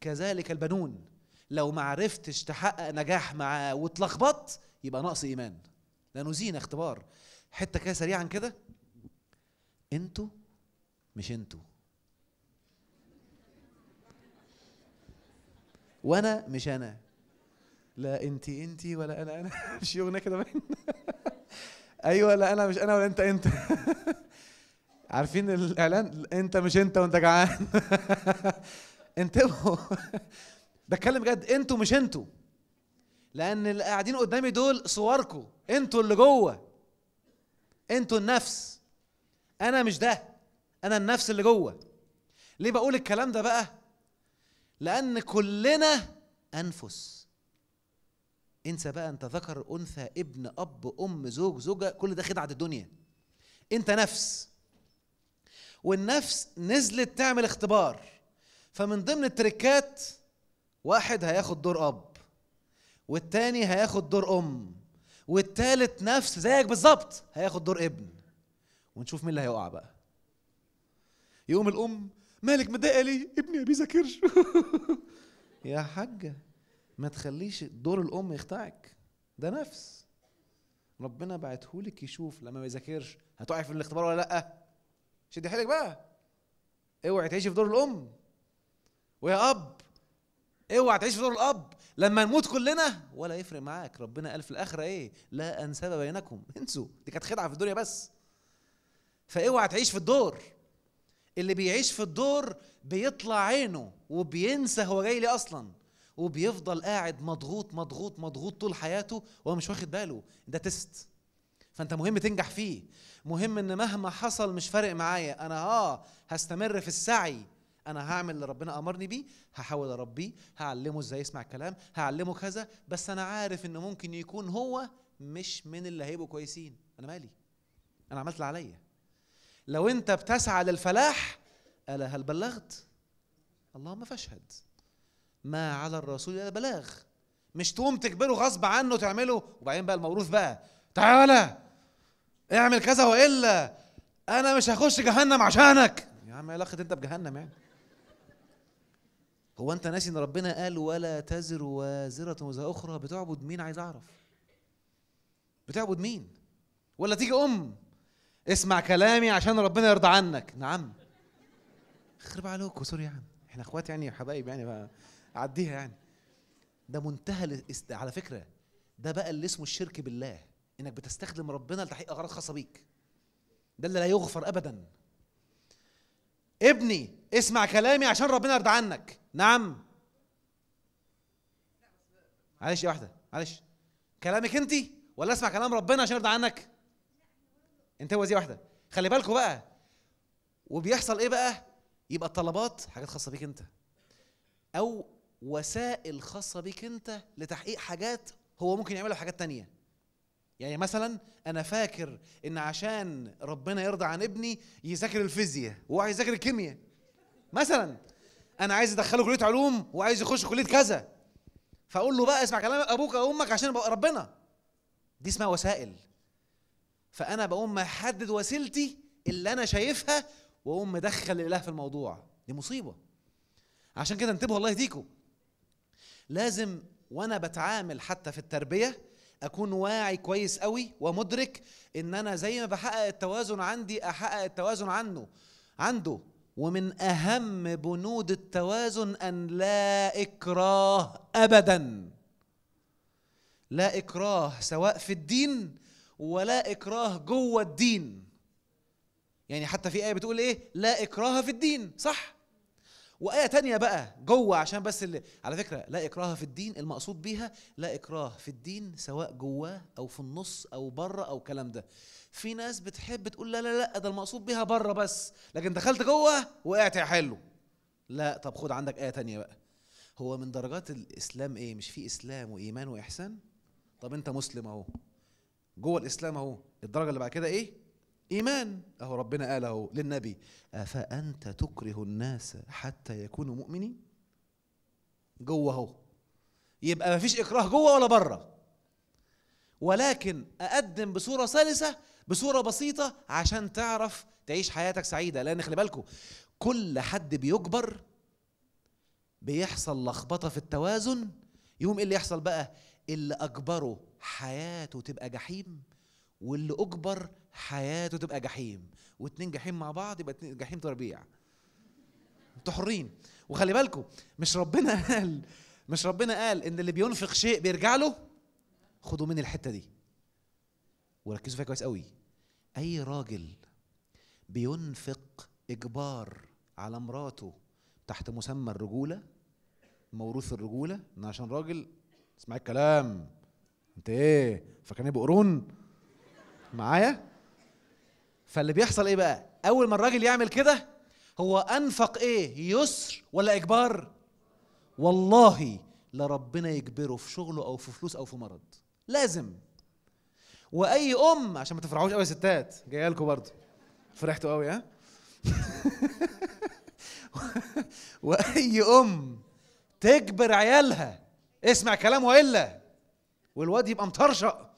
كذلك البنون لو ما عرفتش تحقق نجاح معاه واتلخبطت يبقى نقص إيمان لأنه زينة اختبار حتة كده سريعا كده انتوا مش انتوا وانا مش انا لا انت انت ولا انا انا مش يغنى كده من ايوه لا انا مش انا ولا انت انت عارفين الاعلان انت مش انت وانت جعان انتبهوا بتكلم بجد انتوا مش انتوا لان اللي قاعدين قدامي دول صوركم انتوا اللي جوه انتوا النفس انا مش ده انا النفس اللي جوه ليه بقول الكلام ده بقى لأن كلنا أنفس انسى بقى انت ذكر انثى ابن اب ام زوج زوجه كل ده خدعه الدنيا انت نفس والنفس نزلت تعمل اختبار فمن ضمن التركات واحد هياخد دور اب والتاني هياخد دور ام والتالت نفس زيك بالظبط هياخد دور ابن ونشوف مين اللي هيقع بقى يقوم الام مالك متضايقه ليه؟ ابني ما بيذاكرش يا حاجه ما تخليش دور الام يخدعك ده نفس ربنا بعتهولك يشوف لما ما يذاكرش هتقعي في الاختبار ولا لا شدي حيلك بقى اوعي تعيشي في دور الام ويا اب اوعى تعيش في دور الاب لما نموت كلنا ولا يفرق معاك ربنا قال في الاخره ايه لا انساب بينكم انسوا دي كانت خدعه في الدنيا بس فاوعى تعيش في الدور اللي بيعيش في الدور بيطلع عينه وبينسى هو جاي ليه اصلا وبيفضل قاعد مضغوط مضغوط مضغوط طول حياته وهو مش واخد باله ده تيست فانت مهم تنجح فيه مهم ان مهما حصل مش فارق معايا انا اه هستمر في السعي انا هعمل اللي ربنا امرني بيه هحاول اربيه هعلمه ازاي يسمع كلام هعلمه كذا بس انا عارف ان ممكن يكون هو مش من اللي هيبقوا كويسين انا مالي انا عملت اللي عليا لو انت بتسعى للفلاح ألا هل بلغت؟ اللهم فاشهد ما على الرسول إلا بلاغ مش تقوم تجبره غصب عنه تعمله وبعدين بقى الموروث بقى تعالى اعمل كذا والا انا مش هخش جهنم عشانك يا عم ايه علاقه انت بجهنم يعني هو انت ناسي ان ربنا قال ولا تزر وازره وزر اخرى بتعبد مين عايز اعرف بتعبد مين ولا تيجي ام اسمع كلامي عشان ربنا يرضى عنك نعم خرب عليكم سوري يعني احنا اخوات يعني حبايب يعني عديها يعني ده منتهى الاست... على فكره ده بقى اللي اسمه الشرك بالله انك بتستخدم ربنا لتحقيق اغراض خاصه بيك ده اللي لا يغفر ابدا ابني اسمع كلامي عشان ربنا يرضى عنك نعم معلش يا واحده معلش كلامك انت ولا اسمع كلام ربنا عشان يرضى عنك انت زي واحده خلي بالكم بقى وبيحصل ايه بقى يبقى الطلبات حاجات خاصه بيك انت او وسائل خاصه بيك انت لتحقيق حاجات هو ممكن يعملها حاجات تانية يعني مثلا انا فاكر ان عشان ربنا يرضى عن ابني يذاكر الفيزياء وهو عايز يذاكر الكيمياء مثلا انا عايز ادخله كليه علوم وعايز يخش كليه كذا فاقول له بقى اسمع كلام ابوك او امك عشان ربنا دي اسمها وسائل فانا بقوم محدد وسيلتي اللي انا شايفها واقوم مدخل الاله في الموضوع دي مصيبه عشان كده انتبهوا الله يهديكم لازم وانا بتعامل حتى في التربيه اكون واعي كويس قوي ومدرك ان انا زي ما بحقق التوازن عندي احقق التوازن عنه عنده ومن اهم بنود التوازن ان لا اكراه ابدا لا اكراه سواء في الدين ولا إكراه جوه الدين يعني حتى في آية بتقول إيه لا إكراه في الدين صح وآية تانية بقى جوه عشان بس اللي على فكرة لا إكراه في الدين المقصود بيها لا إكراه في الدين سواء جواه أو في النص أو بره أو الكلام ده في ناس بتحب تقول لا لا لا ده المقصود بيها بره بس لكن دخلت جوه وقعت يا حلو لا طب خد عندك آية تانية بقى هو من درجات الإسلام إيه مش في إسلام وإيمان وإحسان طب أنت مسلم أهو جوه الاسلام اهو الدرجه اللي بعد كده ايه ايمان اهو ربنا قال اهو للنبي افانت تكره الناس حتى يكونوا مؤمنين جوه اهو يبقى ما فيش اكراه جوه ولا بره ولكن اقدم بصوره سلسه بصوره بسيطه عشان تعرف تعيش حياتك سعيده لان خلي بالكم كل حد بيجبر بيحصل لخبطه في التوازن يقوم ايه اللي يحصل بقى اللي اجبره حياته تبقى جحيم واللي اجبر حياته تبقى جحيم واتنين جحيم مع بعض يبقى اتنين جحيم تربيع انتوا حرين وخلي بالكم مش ربنا قال مش ربنا قال ان اللي بينفق شيء بيرجع له خدوا مني الحته دي وركزوا فيها كويس قوي اي راجل بينفق اجبار على مراته تحت مسمى الرجوله موروث الرجوله ان عشان راجل اسمعي الكلام انت ايه فاكرني بقرون معايا فاللي بيحصل ايه بقى اول ما الراجل يعمل كده هو انفق ايه يسر ولا اجبار والله لربنا يجبره في شغله او في فلوس او في مرض لازم واي ام عشان ما تفرحوش قوي يا ستات جايه لكم برضه فرحتوا قوي ها واي ام تجبر عيالها اسمع كلامه والا والواد يبقى مطرشق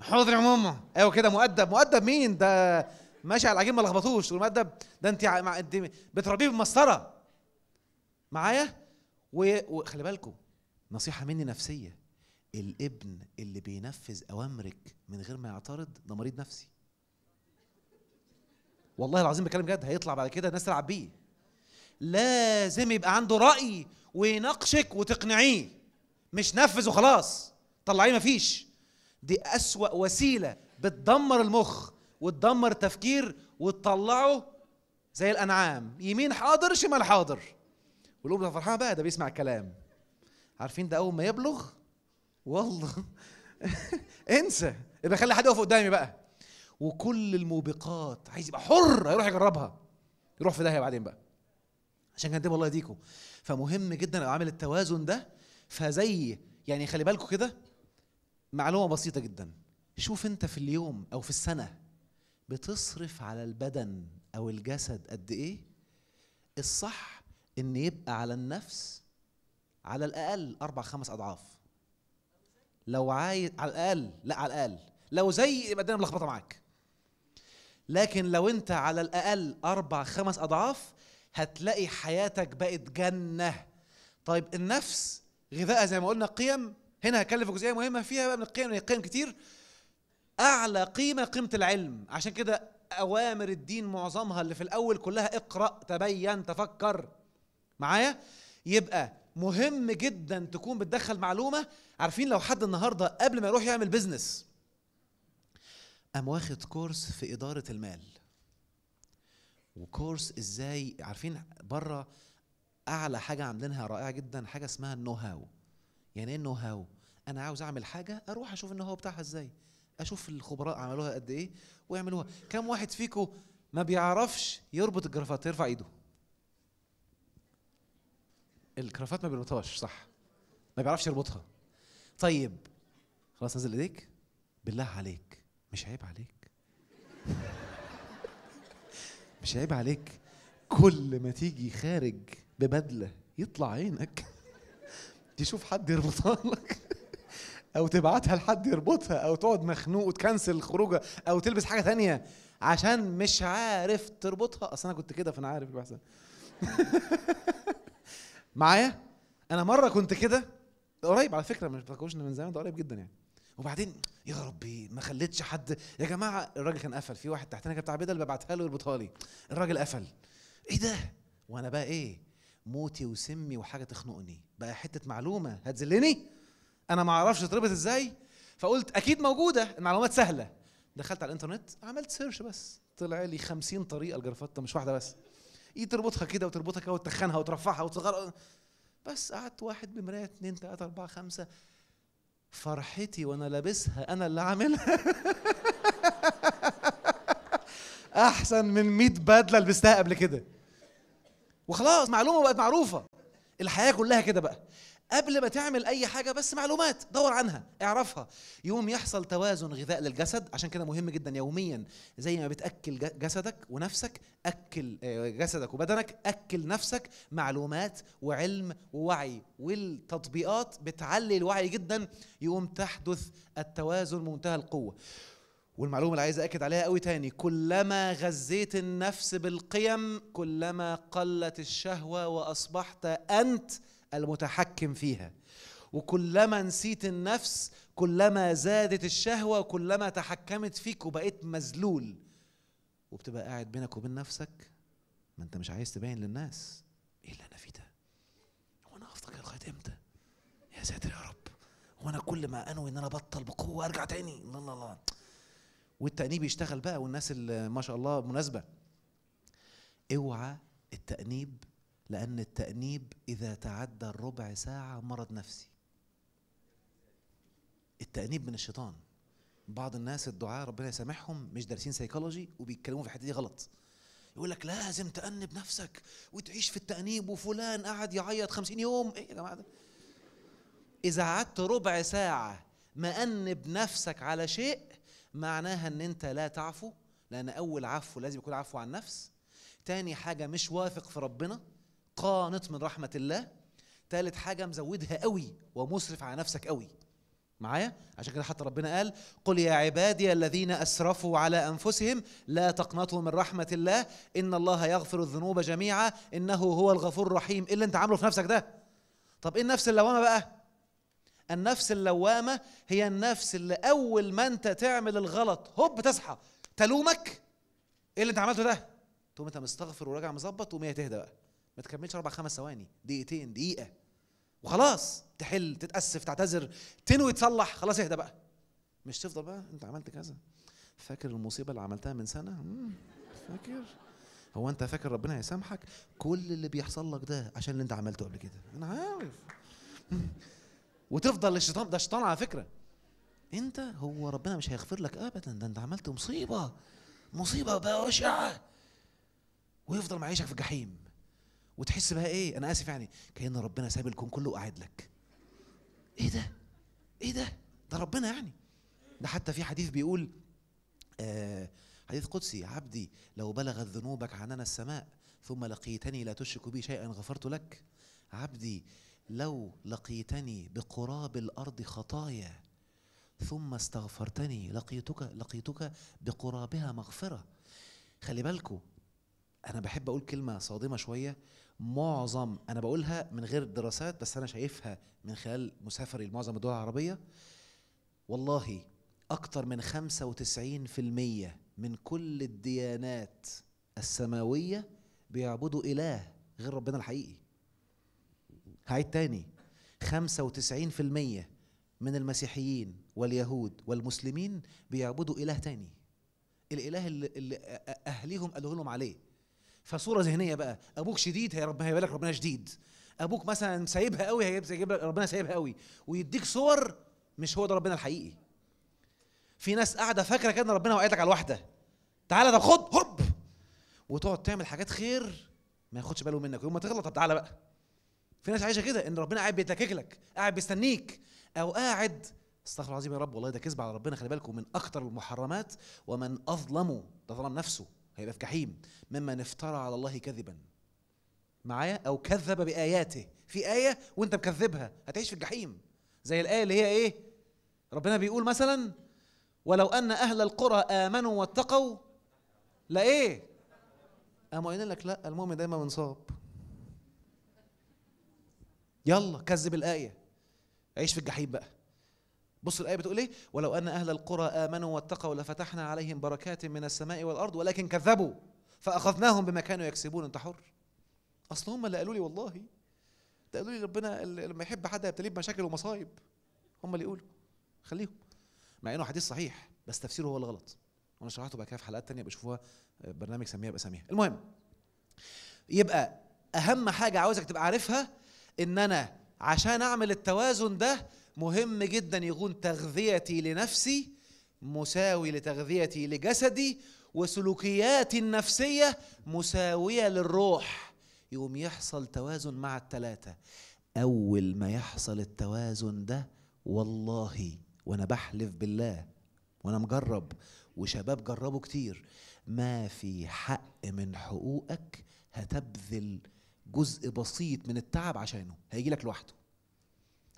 حاضر يا ماما ايوه كده مؤدب مؤدب مين ده ماشي على العجين ما لخبطوش والمؤدب ده انت مع... بتربيه بمسطره معايا وخلي بالكم نصيحه مني نفسيه الابن اللي بينفذ اوامرك من غير ما يعترض ده مريض نفسي والله العظيم بكلم جد هيطلع بعد كده الناس تلعب بيه لازم يبقى عنده راي ويناقشك وتقنعيه مش نفذ وخلاص طلعيه مفيش دي أسوأ وسيلة بتدمر المخ وتدمر التفكير وتطلعه زي الأنعام يمين حاضر شمال حاضر والأم فرحانة بقى ده بيسمع الكلام عارفين ده أول ما يبلغ والله انسى يبقى خلي حد يقف قدامي بقى وكل الموبقات عايز يبقى حر هيروح يجربها يروح في داهيه بعدين بقى عشان كده والله يديكم فمهم جدا لو عامل التوازن ده فزي يعني خلي بالكم كده معلومه بسيطه جدا شوف انت في اليوم او في السنه بتصرف على البدن او الجسد قد ايه الصح ان يبقى على النفس على الاقل اربع خمس اضعاف لو عايز على الاقل لا على الاقل لو زي يبقى الدنيا ملخبطه معاك لكن لو انت على الاقل اربع خمس اضعاف هتلاقي حياتك بقت جنه طيب النفس غذاء زي ما قلنا قيم هنا هتكلم في جزئيه مهمه فيها بقى من القيم قيم كتير اعلى قيمه قيمه العلم عشان كده اوامر الدين معظمها اللي في الاول كلها اقرا تبين تفكر معايا يبقى مهم جدا تكون بتدخل معلومه عارفين لو حد النهارده قبل ما يروح يعمل بيزنس قام واخد كورس في اداره المال وكورس ازاي عارفين بره اعلى حاجه عاملينها رائعه جدا حاجه اسمها النو هاو يعني ايه النو هاو انا عاوز اعمل حاجه اروح اشوف النو هاو بتاعها ازاي اشوف الخبراء عملوها قد ايه ويعملوها كم واحد فيكم ما بيعرفش يربط الجرافات يرفع ايده الكرافات ما بيربطهاش صح ما بيعرفش يربطها طيب خلاص نزل ايديك بالله عليك مش عيب عليك مش عيب عليك كل ما تيجي خارج ببدله يطلع عينك تشوف حد يربطها لك او تبعتها لحد يربطها او تقعد مخنوق وتكنسل الخروجه او تلبس حاجه تانية عشان مش عارف تربطها اصل انا كنت كده فانا عارف اللي بيحصل معايا انا مره كنت كده قريب على فكره مش بتفكروش من زمان ده قريب جدا يعني وبعدين يا ربي ما خليتش حد يا جماعه الراجل كان قفل في واحد تحتنا كان بتاع بدل ببعتها له يربطها لي الراجل قفل ايه ده وانا بقى ايه موتي وسمي وحاجه تخنقني بقى حته معلومه هتذلني انا ما اعرفش اتربط ازاي فقلت اكيد موجوده المعلومات سهله دخلت على الانترنت عملت سيرش بس طلع لي 50 طريقه لجرافطه مش واحده بس ايه تربطها كده وتربطها كده وتخنها وترفعها وتصغرها بس قعدت واحد بمرايه اثنين ثلاثه اربعه خمسه فرحتي وانا لابسها انا اللي عاملها احسن من 100 بدله لبستها قبل كده وخلاص معلومه بقت معروفه الحياه كلها كده بقى قبل ما تعمل اي حاجه بس معلومات دور عنها اعرفها يوم يحصل توازن غذاء للجسد عشان كده مهم جدا يوميا زي ما بتاكل جسدك ونفسك اكل آه، جسدك وبدنك اكل نفسك معلومات وعلم ووعي والتطبيقات بتعلي الوعي جدا يقوم تحدث التوازن بمنتهى القوه والمعلومة اللي عايز أكد عليها قوي تاني كلما غذيت النفس بالقيم كلما قلت الشهوة وأصبحت أنت المتحكم فيها وكلما نسيت النفس كلما زادت الشهوة كلما تحكمت فيك وبقيت مذلول وبتبقى قاعد بينك وبين نفسك ما انت مش عايز تبين للناس ايه اللي انا فيه ده هو انا هفضل كده لغايه امتى يا ساتر يا رب هو انا كل ما انوي ان انا ابطل بقوه ارجع تاني الله الله والتأنيب يشتغل بقى والناس اللي ما شاء الله مناسبة اوعى التأنيب لأن التأنيب إذا تعدى الربع ساعة مرض نفسي التأنيب من الشيطان بعض الناس الدعاء ربنا يسامحهم مش دارسين سيكولوجي وبيتكلموا في الحته دي غلط يقول لك لازم تأنب نفسك وتعيش في التأنيب وفلان قعد يعيط خمسين يوم ايه يا جماعة ده إذا قعدت ربع ساعة مأنب نفسك على شيء معناها ان انت لا تعفو لان اول عفو لازم يكون عفو عن النفس تاني حاجه مش واثق في ربنا قانط من رحمه الله تالت حاجه مزودها قوي ومسرف على نفسك قوي معايا عشان كده حتى ربنا قال قل يا عبادي الذين اسرفوا على انفسهم لا تقنطوا من رحمه الله ان الله يغفر الذنوب جميعا انه هو الغفور الرحيم إيه اللي انت عامله في نفسك ده طب ايه النفس اللوامه بقى النفس اللوامة هي النفس اللي أول ما أنت تعمل الغلط هوب تصحى تلومك إيه اللي أنت عملته ده؟ تقوم أنت مستغفر وراجع مظبط تقوم هي تهدى بقى ما تكملش أربع خمس ثواني دقيقتين دقيقة وخلاص تحل تتأسف تعتذر تنوي تصلح خلاص اهدى بقى مش تفضل بقى أنت عملت كذا فاكر المصيبة اللي عملتها من سنة؟ فاكر؟ هو أنت فاكر ربنا هيسامحك؟ كل اللي بيحصل لك ده عشان اللي أنت عملته قبل كده أنا عارف وتفضل الشيطان ده شيطان على فكره انت هو ربنا مش هيغفر لك ابدا ده انت عملت مصيبه مصيبه بقى وشعه ويفضل معيشك في الجحيم وتحس بقى ايه انا اسف يعني كان ربنا ساب الكون كله وقاعد لك ايه ده ايه ده ده ربنا يعني ده حتى في حديث بيقول آه حديث قدسي عبدي لو بلغت ذنوبك عنان السماء ثم لقيتني لا تشرك بي شيئا غفرت لك عبدي لو لقيتني بقراب الارض خطايا ثم استغفرتني لقيتك لقيتك بقرابها مغفره خلي بالكو انا بحب اقول كلمه صادمه شويه معظم انا بقولها من غير دراسات بس انا شايفها من خلال مسافري لمعظم الدول العربيه والله اكتر من 95% من كل الديانات السماويه بيعبدوا اله غير ربنا الحقيقي هعيد تاني 95% من المسيحيين واليهود والمسلمين بيعبدوا إله تاني الإله اللي أهليهم قالوا لهم عليه فصورة ذهنية بقى أبوك شديد هي ربنا هيبقى لك ربنا شديد أبوك مثلا سايبها قوي هيجيب لك ربنا سايبها قوي ويديك صور مش هو ده ربنا الحقيقي في ناس قاعدة فاكرة كده ربنا وقعت لك على الواحدة تعالى طب خد هوب وتقعد تعمل حاجات خير ما ياخدش باله منك يوم ما تغلط طب تعالى بقى في ناس عايشه كده ان ربنا قاعد بيتلكك لك قاعد بيستنيك او قاعد استغفر العظيم يا رب والله ده كذب على ربنا خلي بالكم من اكتر المحرمات ومن اظلمه ده ظلم نفسه هيبقى في جحيم ممن افترى على الله كذبا معايا او كذب باياته في ايه وانت مكذبها هتعيش في الجحيم زي الايه اللي هي ايه ربنا بيقول مثلا ولو ان اهل القرى امنوا واتقوا لا ايه قاموا قايلين لك لا المؤمن دايما منصاب يلا كذب الآية عيش في الجحيم بقى بص الآية بتقول إيه ولو أن أهل القرى آمنوا واتقوا لفتحنا عليهم بركات من السماء والأرض ولكن كذبوا فأخذناهم بما كانوا يكسبون أنت حر أصل هم اللي قالوا لي والله ده قالوا لي ربنا لما يحب حد يبتليه بمشاكل ومصايب هم اللي يقولوا خليهم مع انه حديث صحيح بس تفسيره هو الغلط وانا شرحته بقى كده في حلقات تانية بشوفوها برنامج سميها باساميها المهم يبقى اهم حاجه عاوزك تبقى عارفها ان انا عشان اعمل التوازن ده مهم جدا يكون تغذيتي لنفسي مساوي لتغذيتي لجسدي وسلوكياتي النفسيه مساويه للروح يقوم يحصل توازن مع التلاته اول ما يحصل التوازن ده والله وانا بحلف بالله وانا مجرب وشباب جربوا كتير ما في حق من حقوقك هتبذل جزء بسيط من التعب عشانه هيجي لك لوحده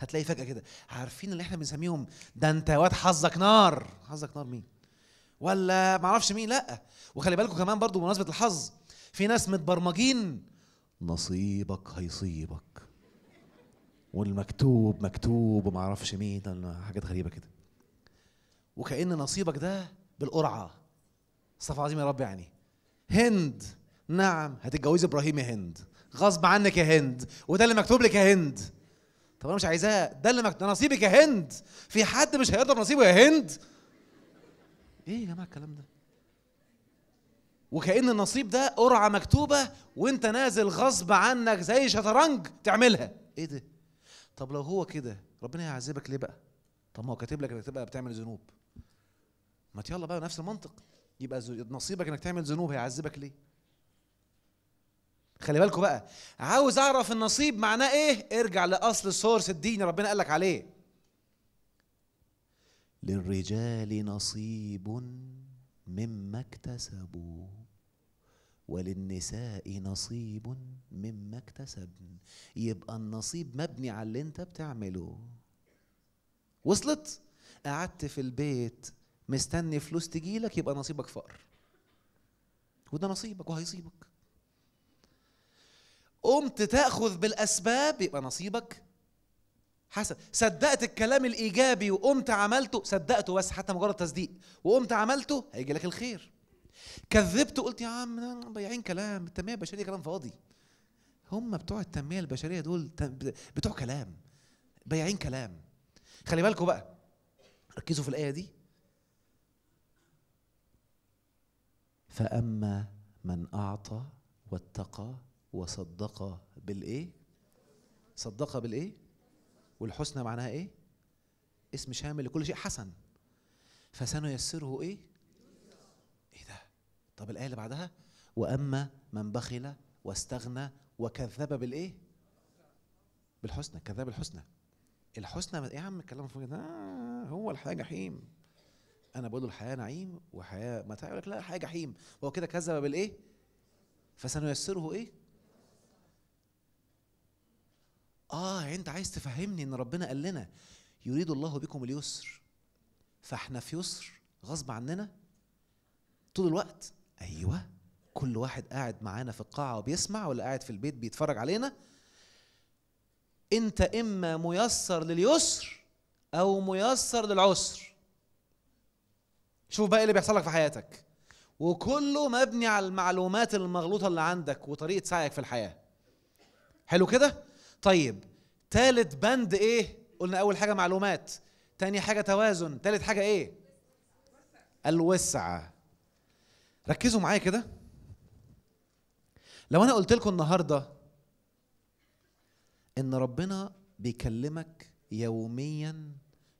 هتلاقي فجأة كده عارفين اللي احنا بنسميهم ده انت واد حظك نار حظك نار مين ولا معرفش مين لا وخلي بالكم كمان برضو بمناسبة الحظ في ناس متبرمجين نصيبك هيصيبك والمكتوب مكتوب ومعرفش مين حاجات غريبة كده وكأن نصيبك ده بالقرعة استغفر العظيم يا رب يعني هند نعم هتتجوزي ابراهيم يا هند غصب عنك يا هند وده اللي مكتوب لك يا هند طب انا مش عايزاه ده اللي مكتوب ده نصيبك يا هند في حد مش هيرضى بنصيبه يا هند ايه يا جماعه الكلام ده وكأن النصيب ده قرعة مكتوبة وأنت نازل غصب عنك زي شطرنج تعملها. إيه ده؟ طب لو هو كده ربنا هيعذبك ليه بقى؟ طب ما هو كاتب لك إنك تبقى بتعمل ذنوب. ما يلا بقى نفس المنطق يبقى نصيبك إنك تعمل ذنوب هيعذبك ليه؟ خلي بالكوا بقى عاوز اعرف النصيب معناه ايه ارجع لاصل السورس الديني ربنا قالك عليه للرجال نصيب مما اكتسبوا وللنساء نصيب مما اكتسبن يبقى النصيب مبني على اللي انت بتعمله وصلت قعدت في البيت مستني فلوس تجيلك يبقى نصيبك فقر وده نصيبك وهيصيبك قمت تاخذ بالاسباب يبقى نصيبك حسن صدقت الكلام الايجابي وقمت عملته صدقته بس حتى مجرد تصديق وقمت عملته هيجي لك الخير كذبت وقلت يا عم بيعين كلام التنميه البشريه كلام فاضي هم بتوع التنميه البشريه دول بتوع كلام بايعين كلام خلي بالكم بقى ركزوا في الايه دي فاما من اعطى واتقى وصدق بالايه صدق بالايه والحسنى معناها ايه اسم شامل لكل شيء حسن فسنيسره ايه ايه ده طب الايه اللي بعدها واما من بخل واستغنى وكذب بالايه بالحسنى كذب الحسنى الحسنى ايه يا عم الكلام ده؟ آه هو الحياه جحيم انا بقول له الحياه نعيم وحياه متاع يقول لك لا حياه جحيم هو كده كذب بالايه فسنيسره ايه اه انت عايز تفهمني ان ربنا قال لنا يريد الله بكم اليسر فاحنا في يسر غصب عننا طول الوقت ايوه كل واحد قاعد معانا في القاعه وبيسمع ولا قاعد في البيت بيتفرج علينا انت اما ميسر لليسر او ميسر للعسر شوف بقى ايه اللي بيحصل لك في حياتك وكله مبني على المعلومات المغلوطه اللي عندك وطريقه سعيك في الحياه حلو كده طيب تالت بند ايه قلنا اول حاجه معلومات تاني حاجه توازن تالت حاجه ايه الوسعه ركزوا معايا كده لو انا قلت لكم النهارده ان ربنا بيكلمك يوميا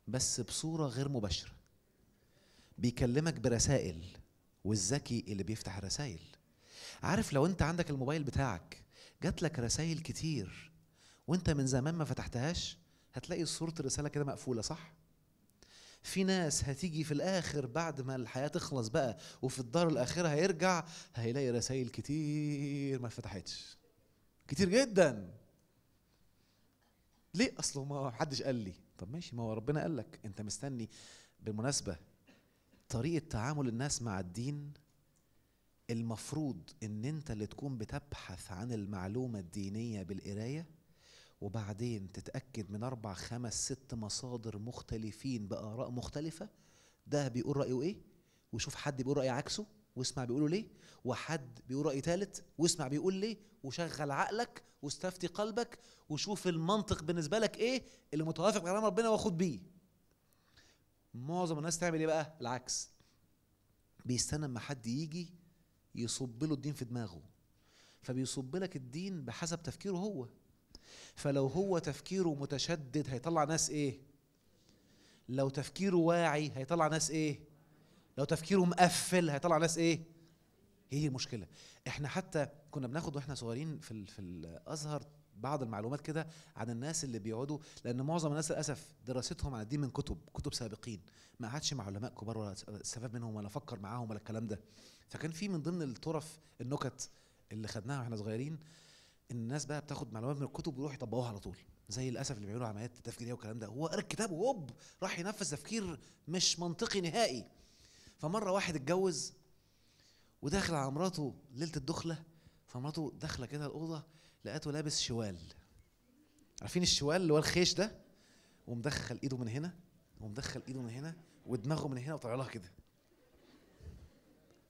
بس بصوره غير مباشره بيكلمك برسائل والذكي اللي بيفتح الرسائل عارف لو انت عندك الموبايل بتاعك جات لك رسائل كتير وانت من زمان ما فتحتهاش هتلاقي صورة الرسالة كده مقفولة صح؟ في ناس هتيجي في الآخر بعد ما الحياة تخلص بقى وفي الدار الآخرة هيرجع هيلاقي رسائل كتير ما فتحتش كتير جدا ليه أصلا ما حدش قال لي طب ماشي ما هو ربنا قال لك أنت مستني بالمناسبة طريقة تعامل الناس مع الدين المفروض ان انت اللي تكون بتبحث عن المعلومة الدينية بالقراية وبعدين تتأكد من أربع خمس ست مصادر مختلفين بآراء مختلفة ده بيقول رأيه إيه وشوف حد بيقول رأي عكسه واسمع بيقوله ليه وحد بيقول رأي ثالث واسمع بيقول ليه وشغل عقلك واستفتي قلبك وشوف المنطق بالنسبة لك إيه اللي متوافق مع ربنا واخد بيه معظم الناس تعمل إيه بقى العكس بيستنى اما حد يجي يصب له الدين في دماغه فبيصب لك الدين بحسب تفكيره هو فلو هو تفكيره متشدد هيطلع ناس ايه لو تفكيره واعي هيطلع ناس ايه لو تفكيره مقفل هيطلع ناس ايه هي المشكله احنا حتى كنا بناخد واحنا صغيرين في في الازهر بعض المعلومات كده عن الناس اللي بيقعدوا لان معظم الناس للاسف دراستهم عن الدين من كتب كتب سابقين ما قعدش مع علماء كبار ولا استفاد منهم ولا فكر معاهم ولا الكلام ده فكان في من ضمن الطرف النكت اللي خدناها واحنا صغيرين الناس بقى بتاخد معلومات من الكتب ويروح يطبقوها على طول زي للاسف اللي بيعملوا عمليات تفكيريه والكلام ده هو قرا الكتاب وهوب راح ينفذ تفكير مش منطقي نهائي فمره واحد اتجوز وداخل على مراته ليله الدخله فمراته داخله كده الاوضه لقاته لابس شوال عارفين الشوال اللي هو الخيش ده ومدخل ايده من هنا ومدخل ايده من هنا ودماغه من هنا وطلع لها كده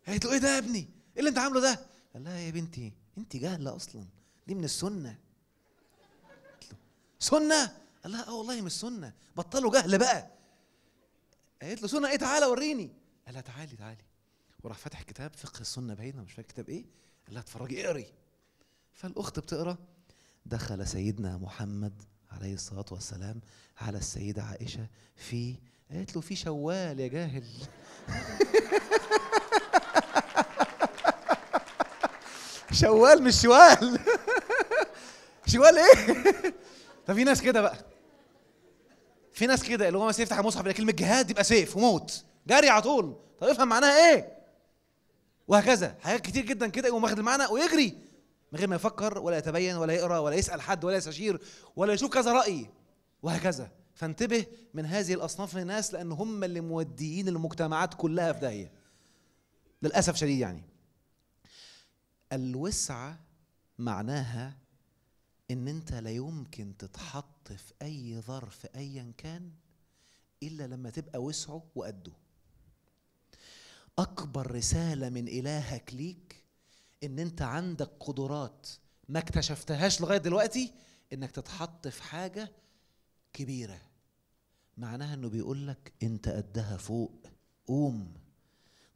قالت له ايه ده يا ابني؟ ايه اللي انت عامله ده؟ قال لها يا بنتي انت جاهله اصلا دي من السنه سنه قال لها اه والله مش سنه بطلوا جهل بقى قالت له سنه ايه تعالى وريني قال لها تعالي تعالي وراح فاتح كتاب فقه السنه باين مش فاكر كتاب ايه قال لها اتفرجي اقري فالاخت بتقرا دخل سيدنا محمد عليه الصلاه والسلام على السيده عائشه في قالت له في شوال يا جاهل شوال مش شوال مش يقول ايه ففي ناس كده بقى في ناس كده اللي هو مثلا يفتح المصحف يلاقي كلمه جهاد يبقى سيف وموت جري على طول طب افهم معناها ايه وهكذا حاجات كتير جدا كده يقوم واخد المعنى ويجري من غير ما يفكر ولا يتبين ولا يقرا ولا يسال حد ولا يستشير ولا يشوف كذا راي وهكذا فانتبه من هذه الاصناف من الناس لان هم اللي موديين المجتمعات كلها في داهيه للاسف شديد يعني الوسعه معناها ان انت لا يمكن تتحط في اي ظرف ايا كان الا لما تبقى وسعه وقده اكبر رساله من الهك ليك ان انت عندك قدرات ما اكتشفتهاش لغايه دلوقتي انك تتحط في حاجه كبيره معناها انه بيقول لك انت قدها فوق قوم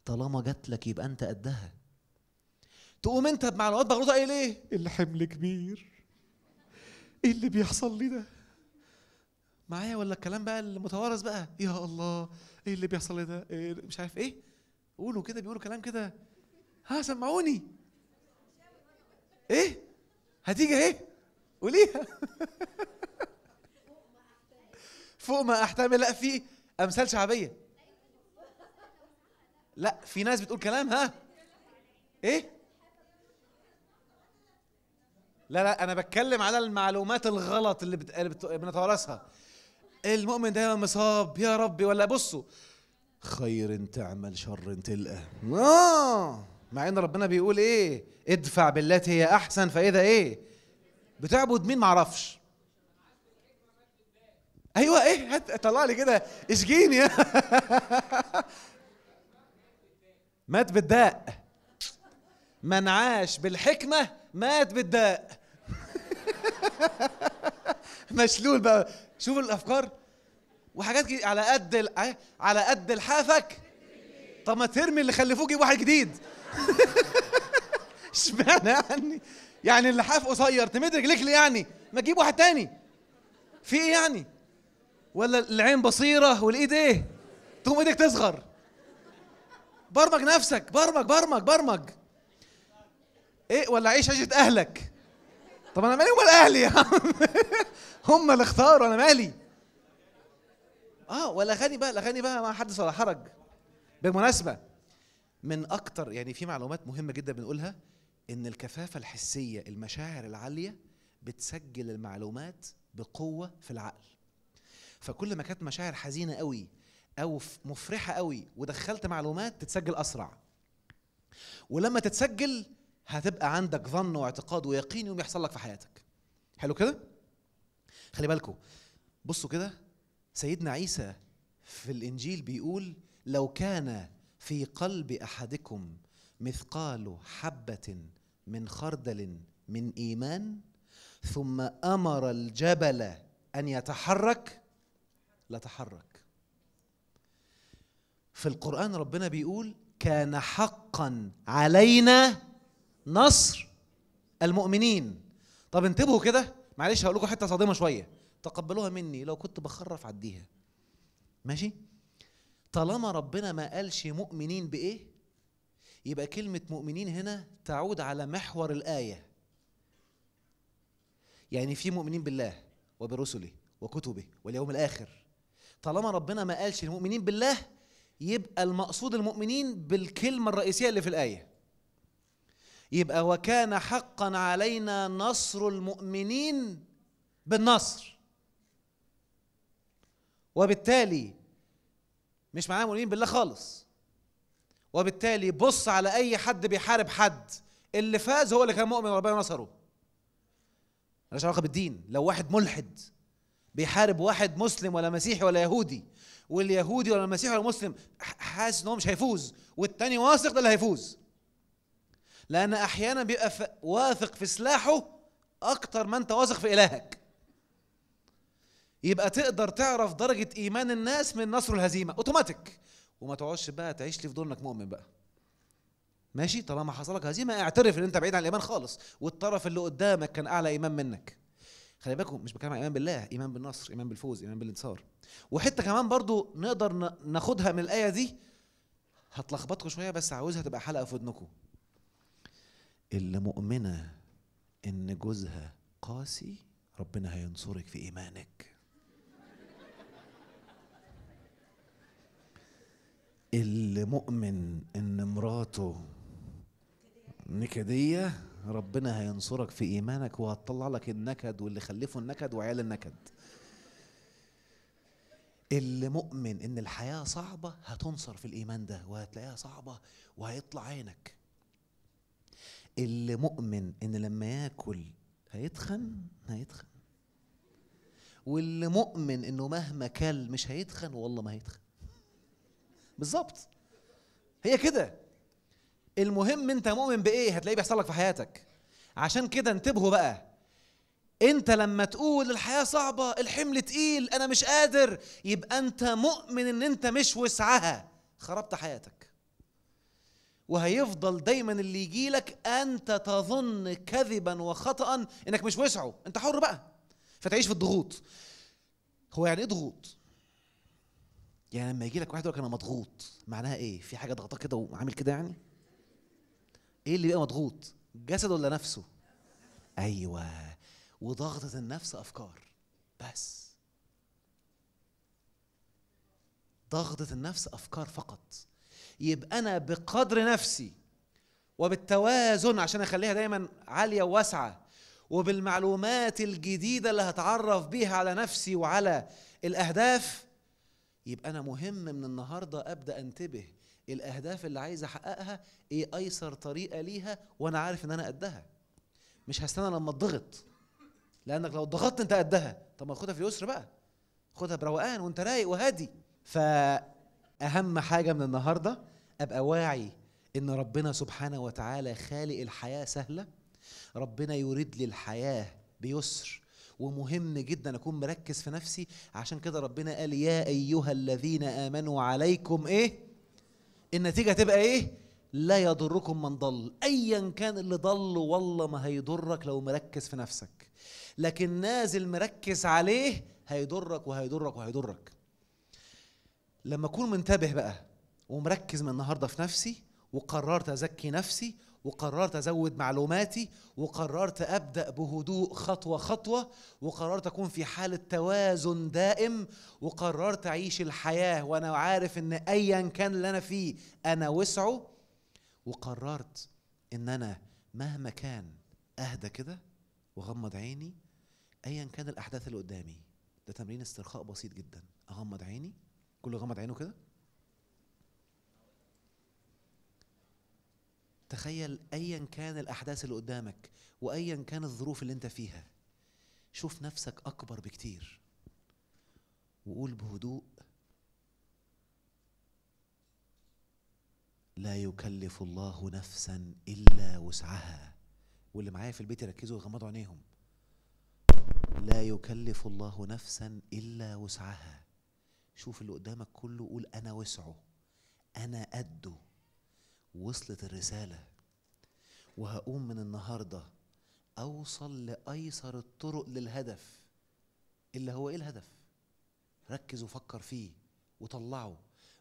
طالما جات لك يبقى انت قدها تقوم انت بمعلومات مغلوطه ايه ليه الحمل كبير ايه اللي بيحصل لي ده معايا ولا الكلام بقى المتوارث بقى يا الله ايه اللي بيحصل لي ده إيه مش عارف ايه قولوا كده بيقولوا كلام كده ها سمعوني ايه هتيجي ايه قوليها فوق ما احتمل لا في امثال شعبيه لا في ناس بتقول كلام ها ايه لا لا انا بتكلم على المعلومات الغلط اللي, بت... بت... بنتوارثها المؤمن دايما مصاب يا ربي ولا بصوا خير تعمل شر تلقى اه مع ان ربنا بيقول ايه ادفع بالتي هي احسن فاذا ايه بتعبد مين معرفش ايوه ايه هت... طلع لي كده اشجيني مات بالداء من عاش بالحكمة مات بالداء مشلول بقى شوف الافكار وحاجات على قد على قد لحافك طب ما ترمي اللي خلفوه جيب واحد جديد اشمعنى يعني يعني اللحاف قصير تمد رجليك ليه يعني ما تجيب واحد تاني في ايه يعني ولا العين بصيره والايد ايه تقوم ايدك تصغر برمج نفسك برمج برمج برمج ايه ولا عيش عيشه اهلك طب انا مالي ولا اهلي يا عم هم اللي اختاروا انا مالي اه والاغاني بقى الاغاني بقى ما حدث ولا حرج بالمناسبه من اكتر يعني في معلومات مهمه جدا بنقولها ان الكثافه الحسيه المشاعر العاليه بتسجل المعلومات بقوه في العقل فكل ما كانت مشاعر حزينه قوي او مفرحه قوي ودخلت معلومات تتسجل اسرع ولما تتسجل هتبقى عندك ظن واعتقاد ويقين يوم يحصل لك في حياتك حلو كده خلي بالكم بصوا كده سيدنا عيسى في الانجيل بيقول لو كان في قلب احدكم مثقال حبه من خردل من ايمان ثم امر الجبل ان يتحرك لتحرك في القران ربنا بيقول كان حقا علينا نصر المؤمنين طب انتبهوا كده معلش هقول لكم حته صادمه شويه تقبلوها مني لو كنت بخرف عديها ماشي طالما ربنا ما قالش مؤمنين بايه يبقى كلمه مؤمنين هنا تعود على محور الايه يعني في مؤمنين بالله وبرسله وكتبه واليوم الاخر طالما ربنا ما قالش المؤمنين بالله يبقى المقصود المؤمنين بالكلمه الرئيسيه اللي في الايه يبقى وكان حقا علينا نصر المؤمنين بالنصر وبالتالي مش معاه مؤمنين بالله خالص وبالتالي بص على اي حد بيحارب حد اللي فاز هو اللي كان مؤمن وربنا نصره ملهاش علاقه بالدين لو واحد ملحد بيحارب واحد مسلم ولا مسيحي ولا يهودي واليهودي ولا المسيحي ولا المسلم حاسس ان هو مش هيفوز والتاني واثق ده اللي هيفوز لأن أحيانا بيبقى واثق في سلاحه أكتر ما أنت واثق في إلهك يبقى تقدر تعرف درجة إيمان الناس من النصر والهزيمة أوتوماتيك وما تقعدش بقى تعيش لي في دور إنك مؤمن بقى ماشي طالما حصلك هزيمة اعترف إن أنت بعيد عن الإيمان خالص والطرف اللي قدامك كان أعلى إيمان منك خلي بالكم مش بتكلم عن ايمان بالله ايمان بالنصر ايمان بالفوز ايمان بالانتصار وحته كمان برضو نقدر ناخدها من الايه دي هتلخبطكم شويه بس عاوزها تبقى حلقه في ودنكم اللي مؤمنه ان جوزها قاسي ربنا هينصرك في ايمانك اللي مؤمن ان مراته نكديه ربنا هينصرك في ايمانك وهتطلع لك النكد واللي خلفه النكد وعيال النكد اللي مؤمن ان الحياه صعبه هتنصر في الايمان ده وهتلاقيها صعبه وهيطلع عينك اللي مؤمن ان لما ياكل هيتخن هيتخن واللي مؤمن انه مهما كل مش هيتخن والله ما هيتخن بالظبط هي كده المهم انت مؤمن بايه هتلاقيه بيحصل لك في حياتك عشان كده انتبهوا بقى انت لما تقول الحياه صعبه الحمل تقيل انا مش قادر يبقى انت مؤمن ان انت مش وسعها خربت حياتك وهيفضل دايما اللي يجي لك انت تظن كذبا وخطا انك مش وسعه انت حر بقى فتعيش في الضغوط هو يعني ايه ضغوط يعني لما يجي لك واحد يقول لك انا مضغوط معناها ايه في حاجه ضغطاك كده وعامل كده يعني ايه اللي بيبقى مضغوط جسد ولا نفسه ايوه وضغطه النفس افكار بس ضغطه النفس افكار فقط يبقى انا بقدر نفسي وبالتوازن عشان اخليها دايما عاليه وواسعه وبالمعلومات الجديده اللي هتعرف بيها على نفسي وعلى الاهداف يبقى انا مهم من النهارده ابدا انتبه الاهداف اللي عايز احققها ايه ايسر طريقه ليها وانا عارف ان انا قدها مش هستنى لما اتضغط لانك لو ضغطت انت قدها طب ما خدها في اليسر بقى خدها بروقان وانت رايق وهادي فاهم حاجه من النهارده ابقى واعي ان ربنا سبحانه وتعالى خالق الحياه سهله ربنا يريد لي الحياه بيسر ومهم جدا اكون مركز في نفسي عشان كده ربنا قال يا ايها الذين امنوا عليكم ايه النتيجه تبقى ايه لا يضركم من ضل ايا كان اللي ضل والله ما هيضرك لو مركز في نفسك لكن نازل مركز عليه هيضرك وهيضرك وهيضرك لما اكون منتبه بقى ومركز من النهارده في نفسي وقررت أزكي نفسي وقررت أزود معلوماتي وقررت أبدأ بهدوء خطوة خطوة وقررت أكون في حالة توازن دائم وقررت أعيش الحياة وأنا عارف إن أيا كان اللي أنا فيه أنا وسعه وقررت إن أنا مهما كان أهدى كده وأغمض عيني أيا كان الأحداث اللي قدامي ده تمرين استرخاء بسيط جدا أغمض عيني كله غمض عينه كده تخيل ايا كان الاحداث اللي قدامك وايا كان الظروف اللي انت فيها شوف نفسك اكبر بكتير وقول بهدوء لا يكلف الله نفسا الا وسعها واللي معايا في البيت يركزوا ويغمضوا عينيهم لا يكلف الله نفسا الا وسعها شوف اللي قدامك كله قول انا وسعه انا قده وصلت الرسالة وهقوم من النهاردة أوصل لأيسر الطرق للهدف اللي هو إيه الهدف؟ ركز وفكر فيه وطلعه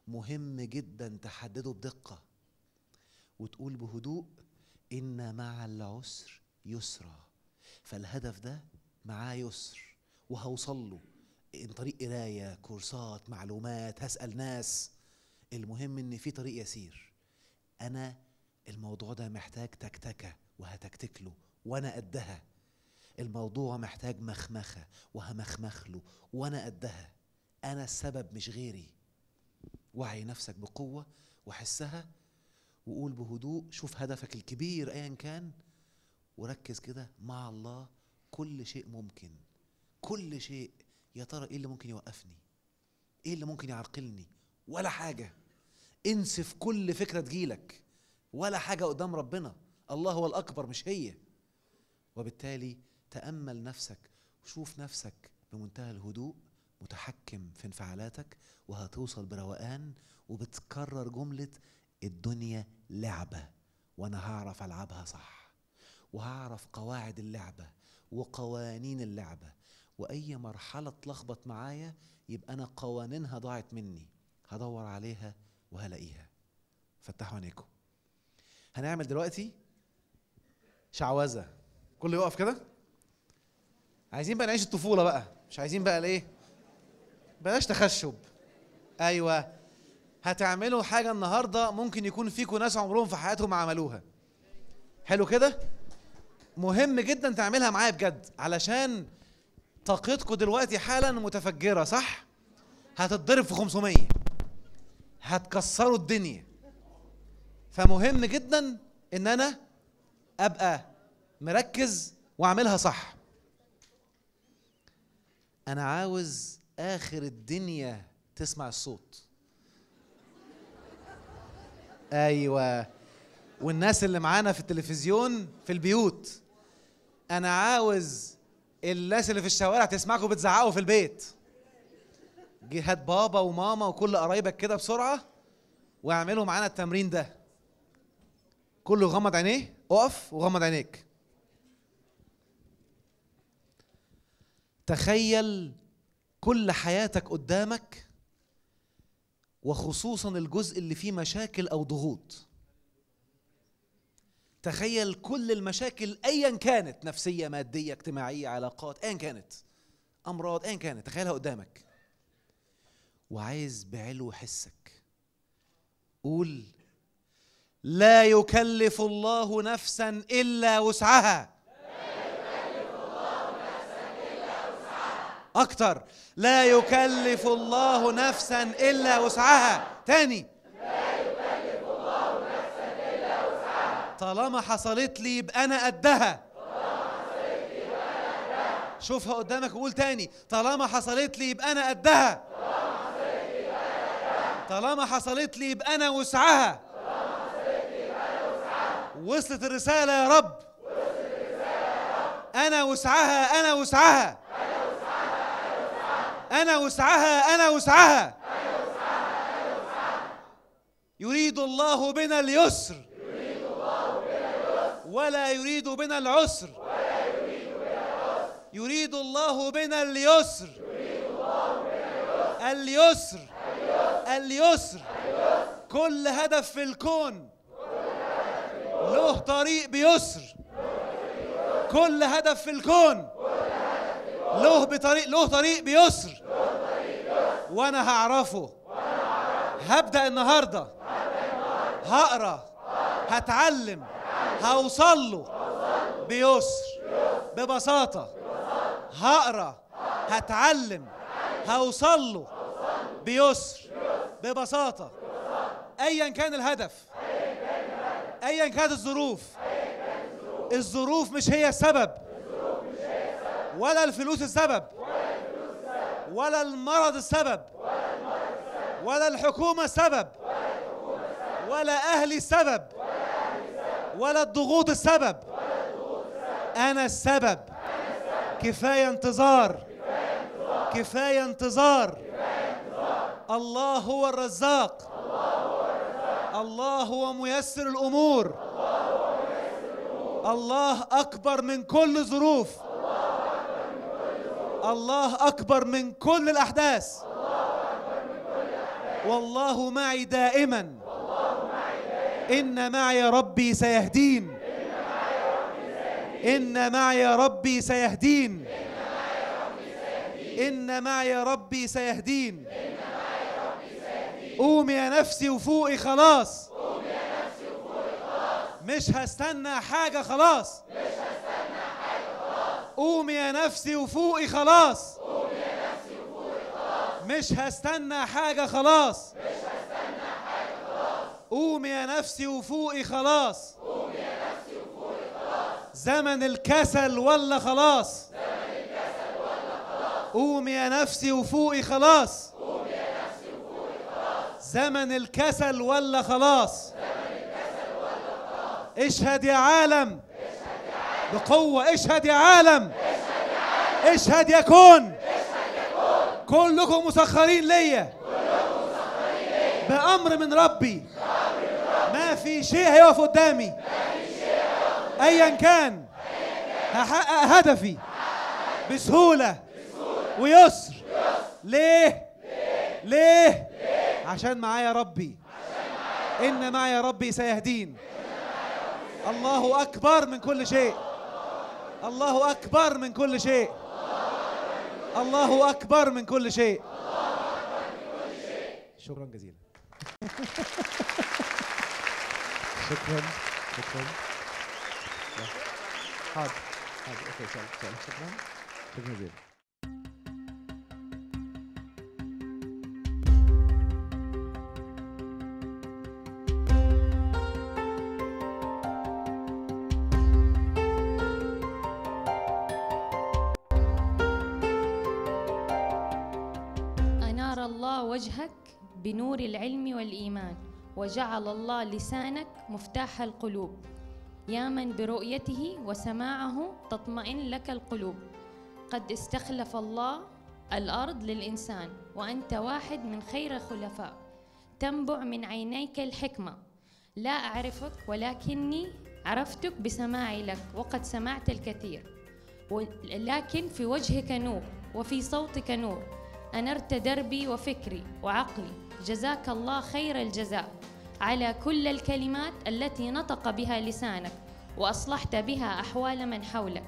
مهم جدا تحدده بدقة وتقول بهدوء إن مع العسر يسرا فالهدف ده معاه يسر وهوصل له طريق قراية كورسات معلومات هسأل ناس المهم إن في طريق يسير انا الموضوع ده محتاج تكتكه وهتكتك له وانا قدها الموضوع محتاج مخمخه وهمخمخ له وانا قدها انا السبب مش غيري وعي نفسك بقوه وحسها وقول بهدوء شوف هدفك الكبير ايا كان وركز كده مع الله كل شيء ممكن كل شيء يا ترى ايه اللي ممكن يوقفني ايه اللي ممكن يعرقلني ولا حاجه انسف كل فكره تجيلك ولا حاجه قدام ربنا الله هو الاكبر مش هي وبالتالي تامل نفسك وشوف نفسك بمنتهى الهدوء متحكم في انفعالاتك وهتوصل بروقان وبتكرر جمله الدنيا لعبه وانا هعرف العبها صح وهعرف قواعد اللعبه وقوانين اللعبه واي مرحله تلخبط معايا يبقى انا قوانينها ضاعت مني هدور عليها وهلاقيها فتحوا عينيكم هنعمل دلوقتي شعوذه كله يقف كده عايزين بقى نعيش الطفوله بقى مش عايزين بقى الايه بلاش تخشب ايوه هتعملوا حاجه النهارده ممكن يكون فيكم ناس عمرهم في حياتهم ما عملوها حلو كده مهم جدا تعملها معايا بجد علشان طاقتكم دلوقتي حالا متفجره صح هتتضرب في 500 هتكسروا الدنيا فمهم جدا ان انا ابقى مركز واعملها صح انا عاوز اخر الدنيا تسمع الصوت ايوه والناس اللي معانا في التلفزيون في البيوت انا عاوز الناس اللي في الشوارع تسمعكم بتزعقوا في البيت جه هات بابا وماما وكل قرايبك كده بسرعه واعملوا معانا التمرين ده كله غمض عينيه اقف وغمض عينيك تخيل كل حياتك قدامك وخصوصا الجزء اللي فيه مشاكل او ضغوط تخيل كل المشاكل ايا كانت نفسيه ماديه اجتماعيه علاقات ايا كانت امراض ايا كانت تخيلها قدامك وعايز بعلو حسك قول لا يكلف الله نفسا الا وسعها اكتر لا يكلف الله نفسا الا وسعها تاني لا يكلف الله نفسا الا وسعها طالما حصلت لي يبقى انا قدها شوفها قدامك وقول تاني طالما حصلت لي يبقى انا قدها طالما حصلت لي يبقى أنا وسعها طالما حصلت لي يبقى أنا وسعها وصلت الرسالة يا رب وصلت الرسالة يا رب أنا وسعها أنا وسعها أنا وسعها أنا وسعها يريد الله بنا اليسر ولا يريد بنا العسر يريد الله بنا اليسر اليسر اليسر كل هدف في الكون له طريق بيسر كل هدف في الكون له بطريق له طريق بيسر وانا هعرفه هبدا النهارده هقرا هتعلم هوصل له بيسر ببساطه هقرا هتعلم هوصل له بيسر ببساطة أيا كان الهدف أيا كانت الظروف الظروف مش هي السبب ولا الفلوس السبب ولا المرض السبب ولا الحكومة السبب ولا أهلي السبب ولا الضغوط السبب أنا السبب كفاية انتظار كفاية انتظار الله هو الرزاق الله هو ميسر الأمور الله أكبر من كل ظروف الله أكبر من كل الأحداث والله معي دائما إن معي ربي سيهدين إن معي ربي سيهدين إن معي ربي سيهدين قومي يا نفسي وفوقي خلاص قومي يا نفسي وفوقي خلاص مش هستنى حاجة خلاص مش هستنى حاجة خلاص قومي يا نفسي وفوقي خلاص قومي يا نفسي وفوقي خلاص مش هستنى حاجة خلاص مش هستنى حاجة خلاص قومي يا نفسي وفوقي خلاص قومي يا نفسي وفوقي خلاص زمن الكسل ولا خلاص زمن الكسل ولا خلاص قومي يا نفسي وفوقي خلاص زمن الكسل ولا خلاص الكسل اشهد يا عالم بقوة اشهد يا عالم اشهد يا كون اشهد يا كون كلكم مسخرين ليا كلكم مسخرين ليا بأمر من ربي ما في شيء هيقف قدامي ما في شيء أيا كان هحقق هدفي بسهولة, ويسر, ويسر ليه ليه, ليه عشان معايا ربي إن معايا ربي سيهدين الله أكبر من كل شيء الله أكبر من كل شيء الله أكبر من كل شيء شكرا جزيلا شكرا شكرا حاضر حاضر اوكي شكرا شكرا جزيلا بنور العلم والإيمان وجعل الله لسانك مفتاح القلوب يا من برؤيته وسماعه تطمئن لك القلوب قد استخلف الله الأرض للإنسان وأنت واحد من خير خلفاء تنبع من عينيك الحكمة لا أعرفك ولكني عرفتك بسماعي لك وقد سمعت الكثير لكن في وجهك نور وفي صوتك نور أنرت دربي وفكري وعقلي جزاك الله خير الجزاء على كل الكلمات التي نطق بها لسانك واصلحت بها احوال من حولك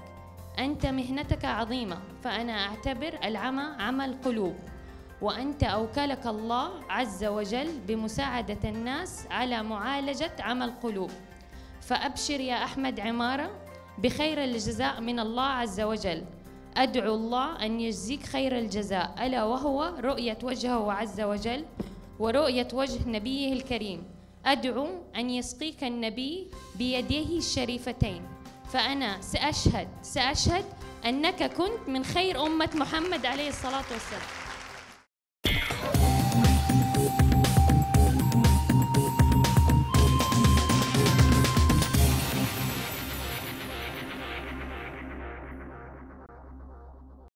انت مهنتك عظيمه فانا اعتبر العمى عمى القلوب وانت اوكلك الله عز وجل بمساعده الناس على معالجه عمى القلوب فابشر يا احمد عماره بخير الجزاء من الله عز وجل أدعو الله أن يجزيك خير الجزاء ألا وهو رؤية وجهه عز وجل ورؤية وجه نبيه الكريم أدعو أن يسقيك النبي بيديه الشريفتين فأنا سأشهد سأشهد أنك كنت من خير أمة محمد عليه الصلاة والسلام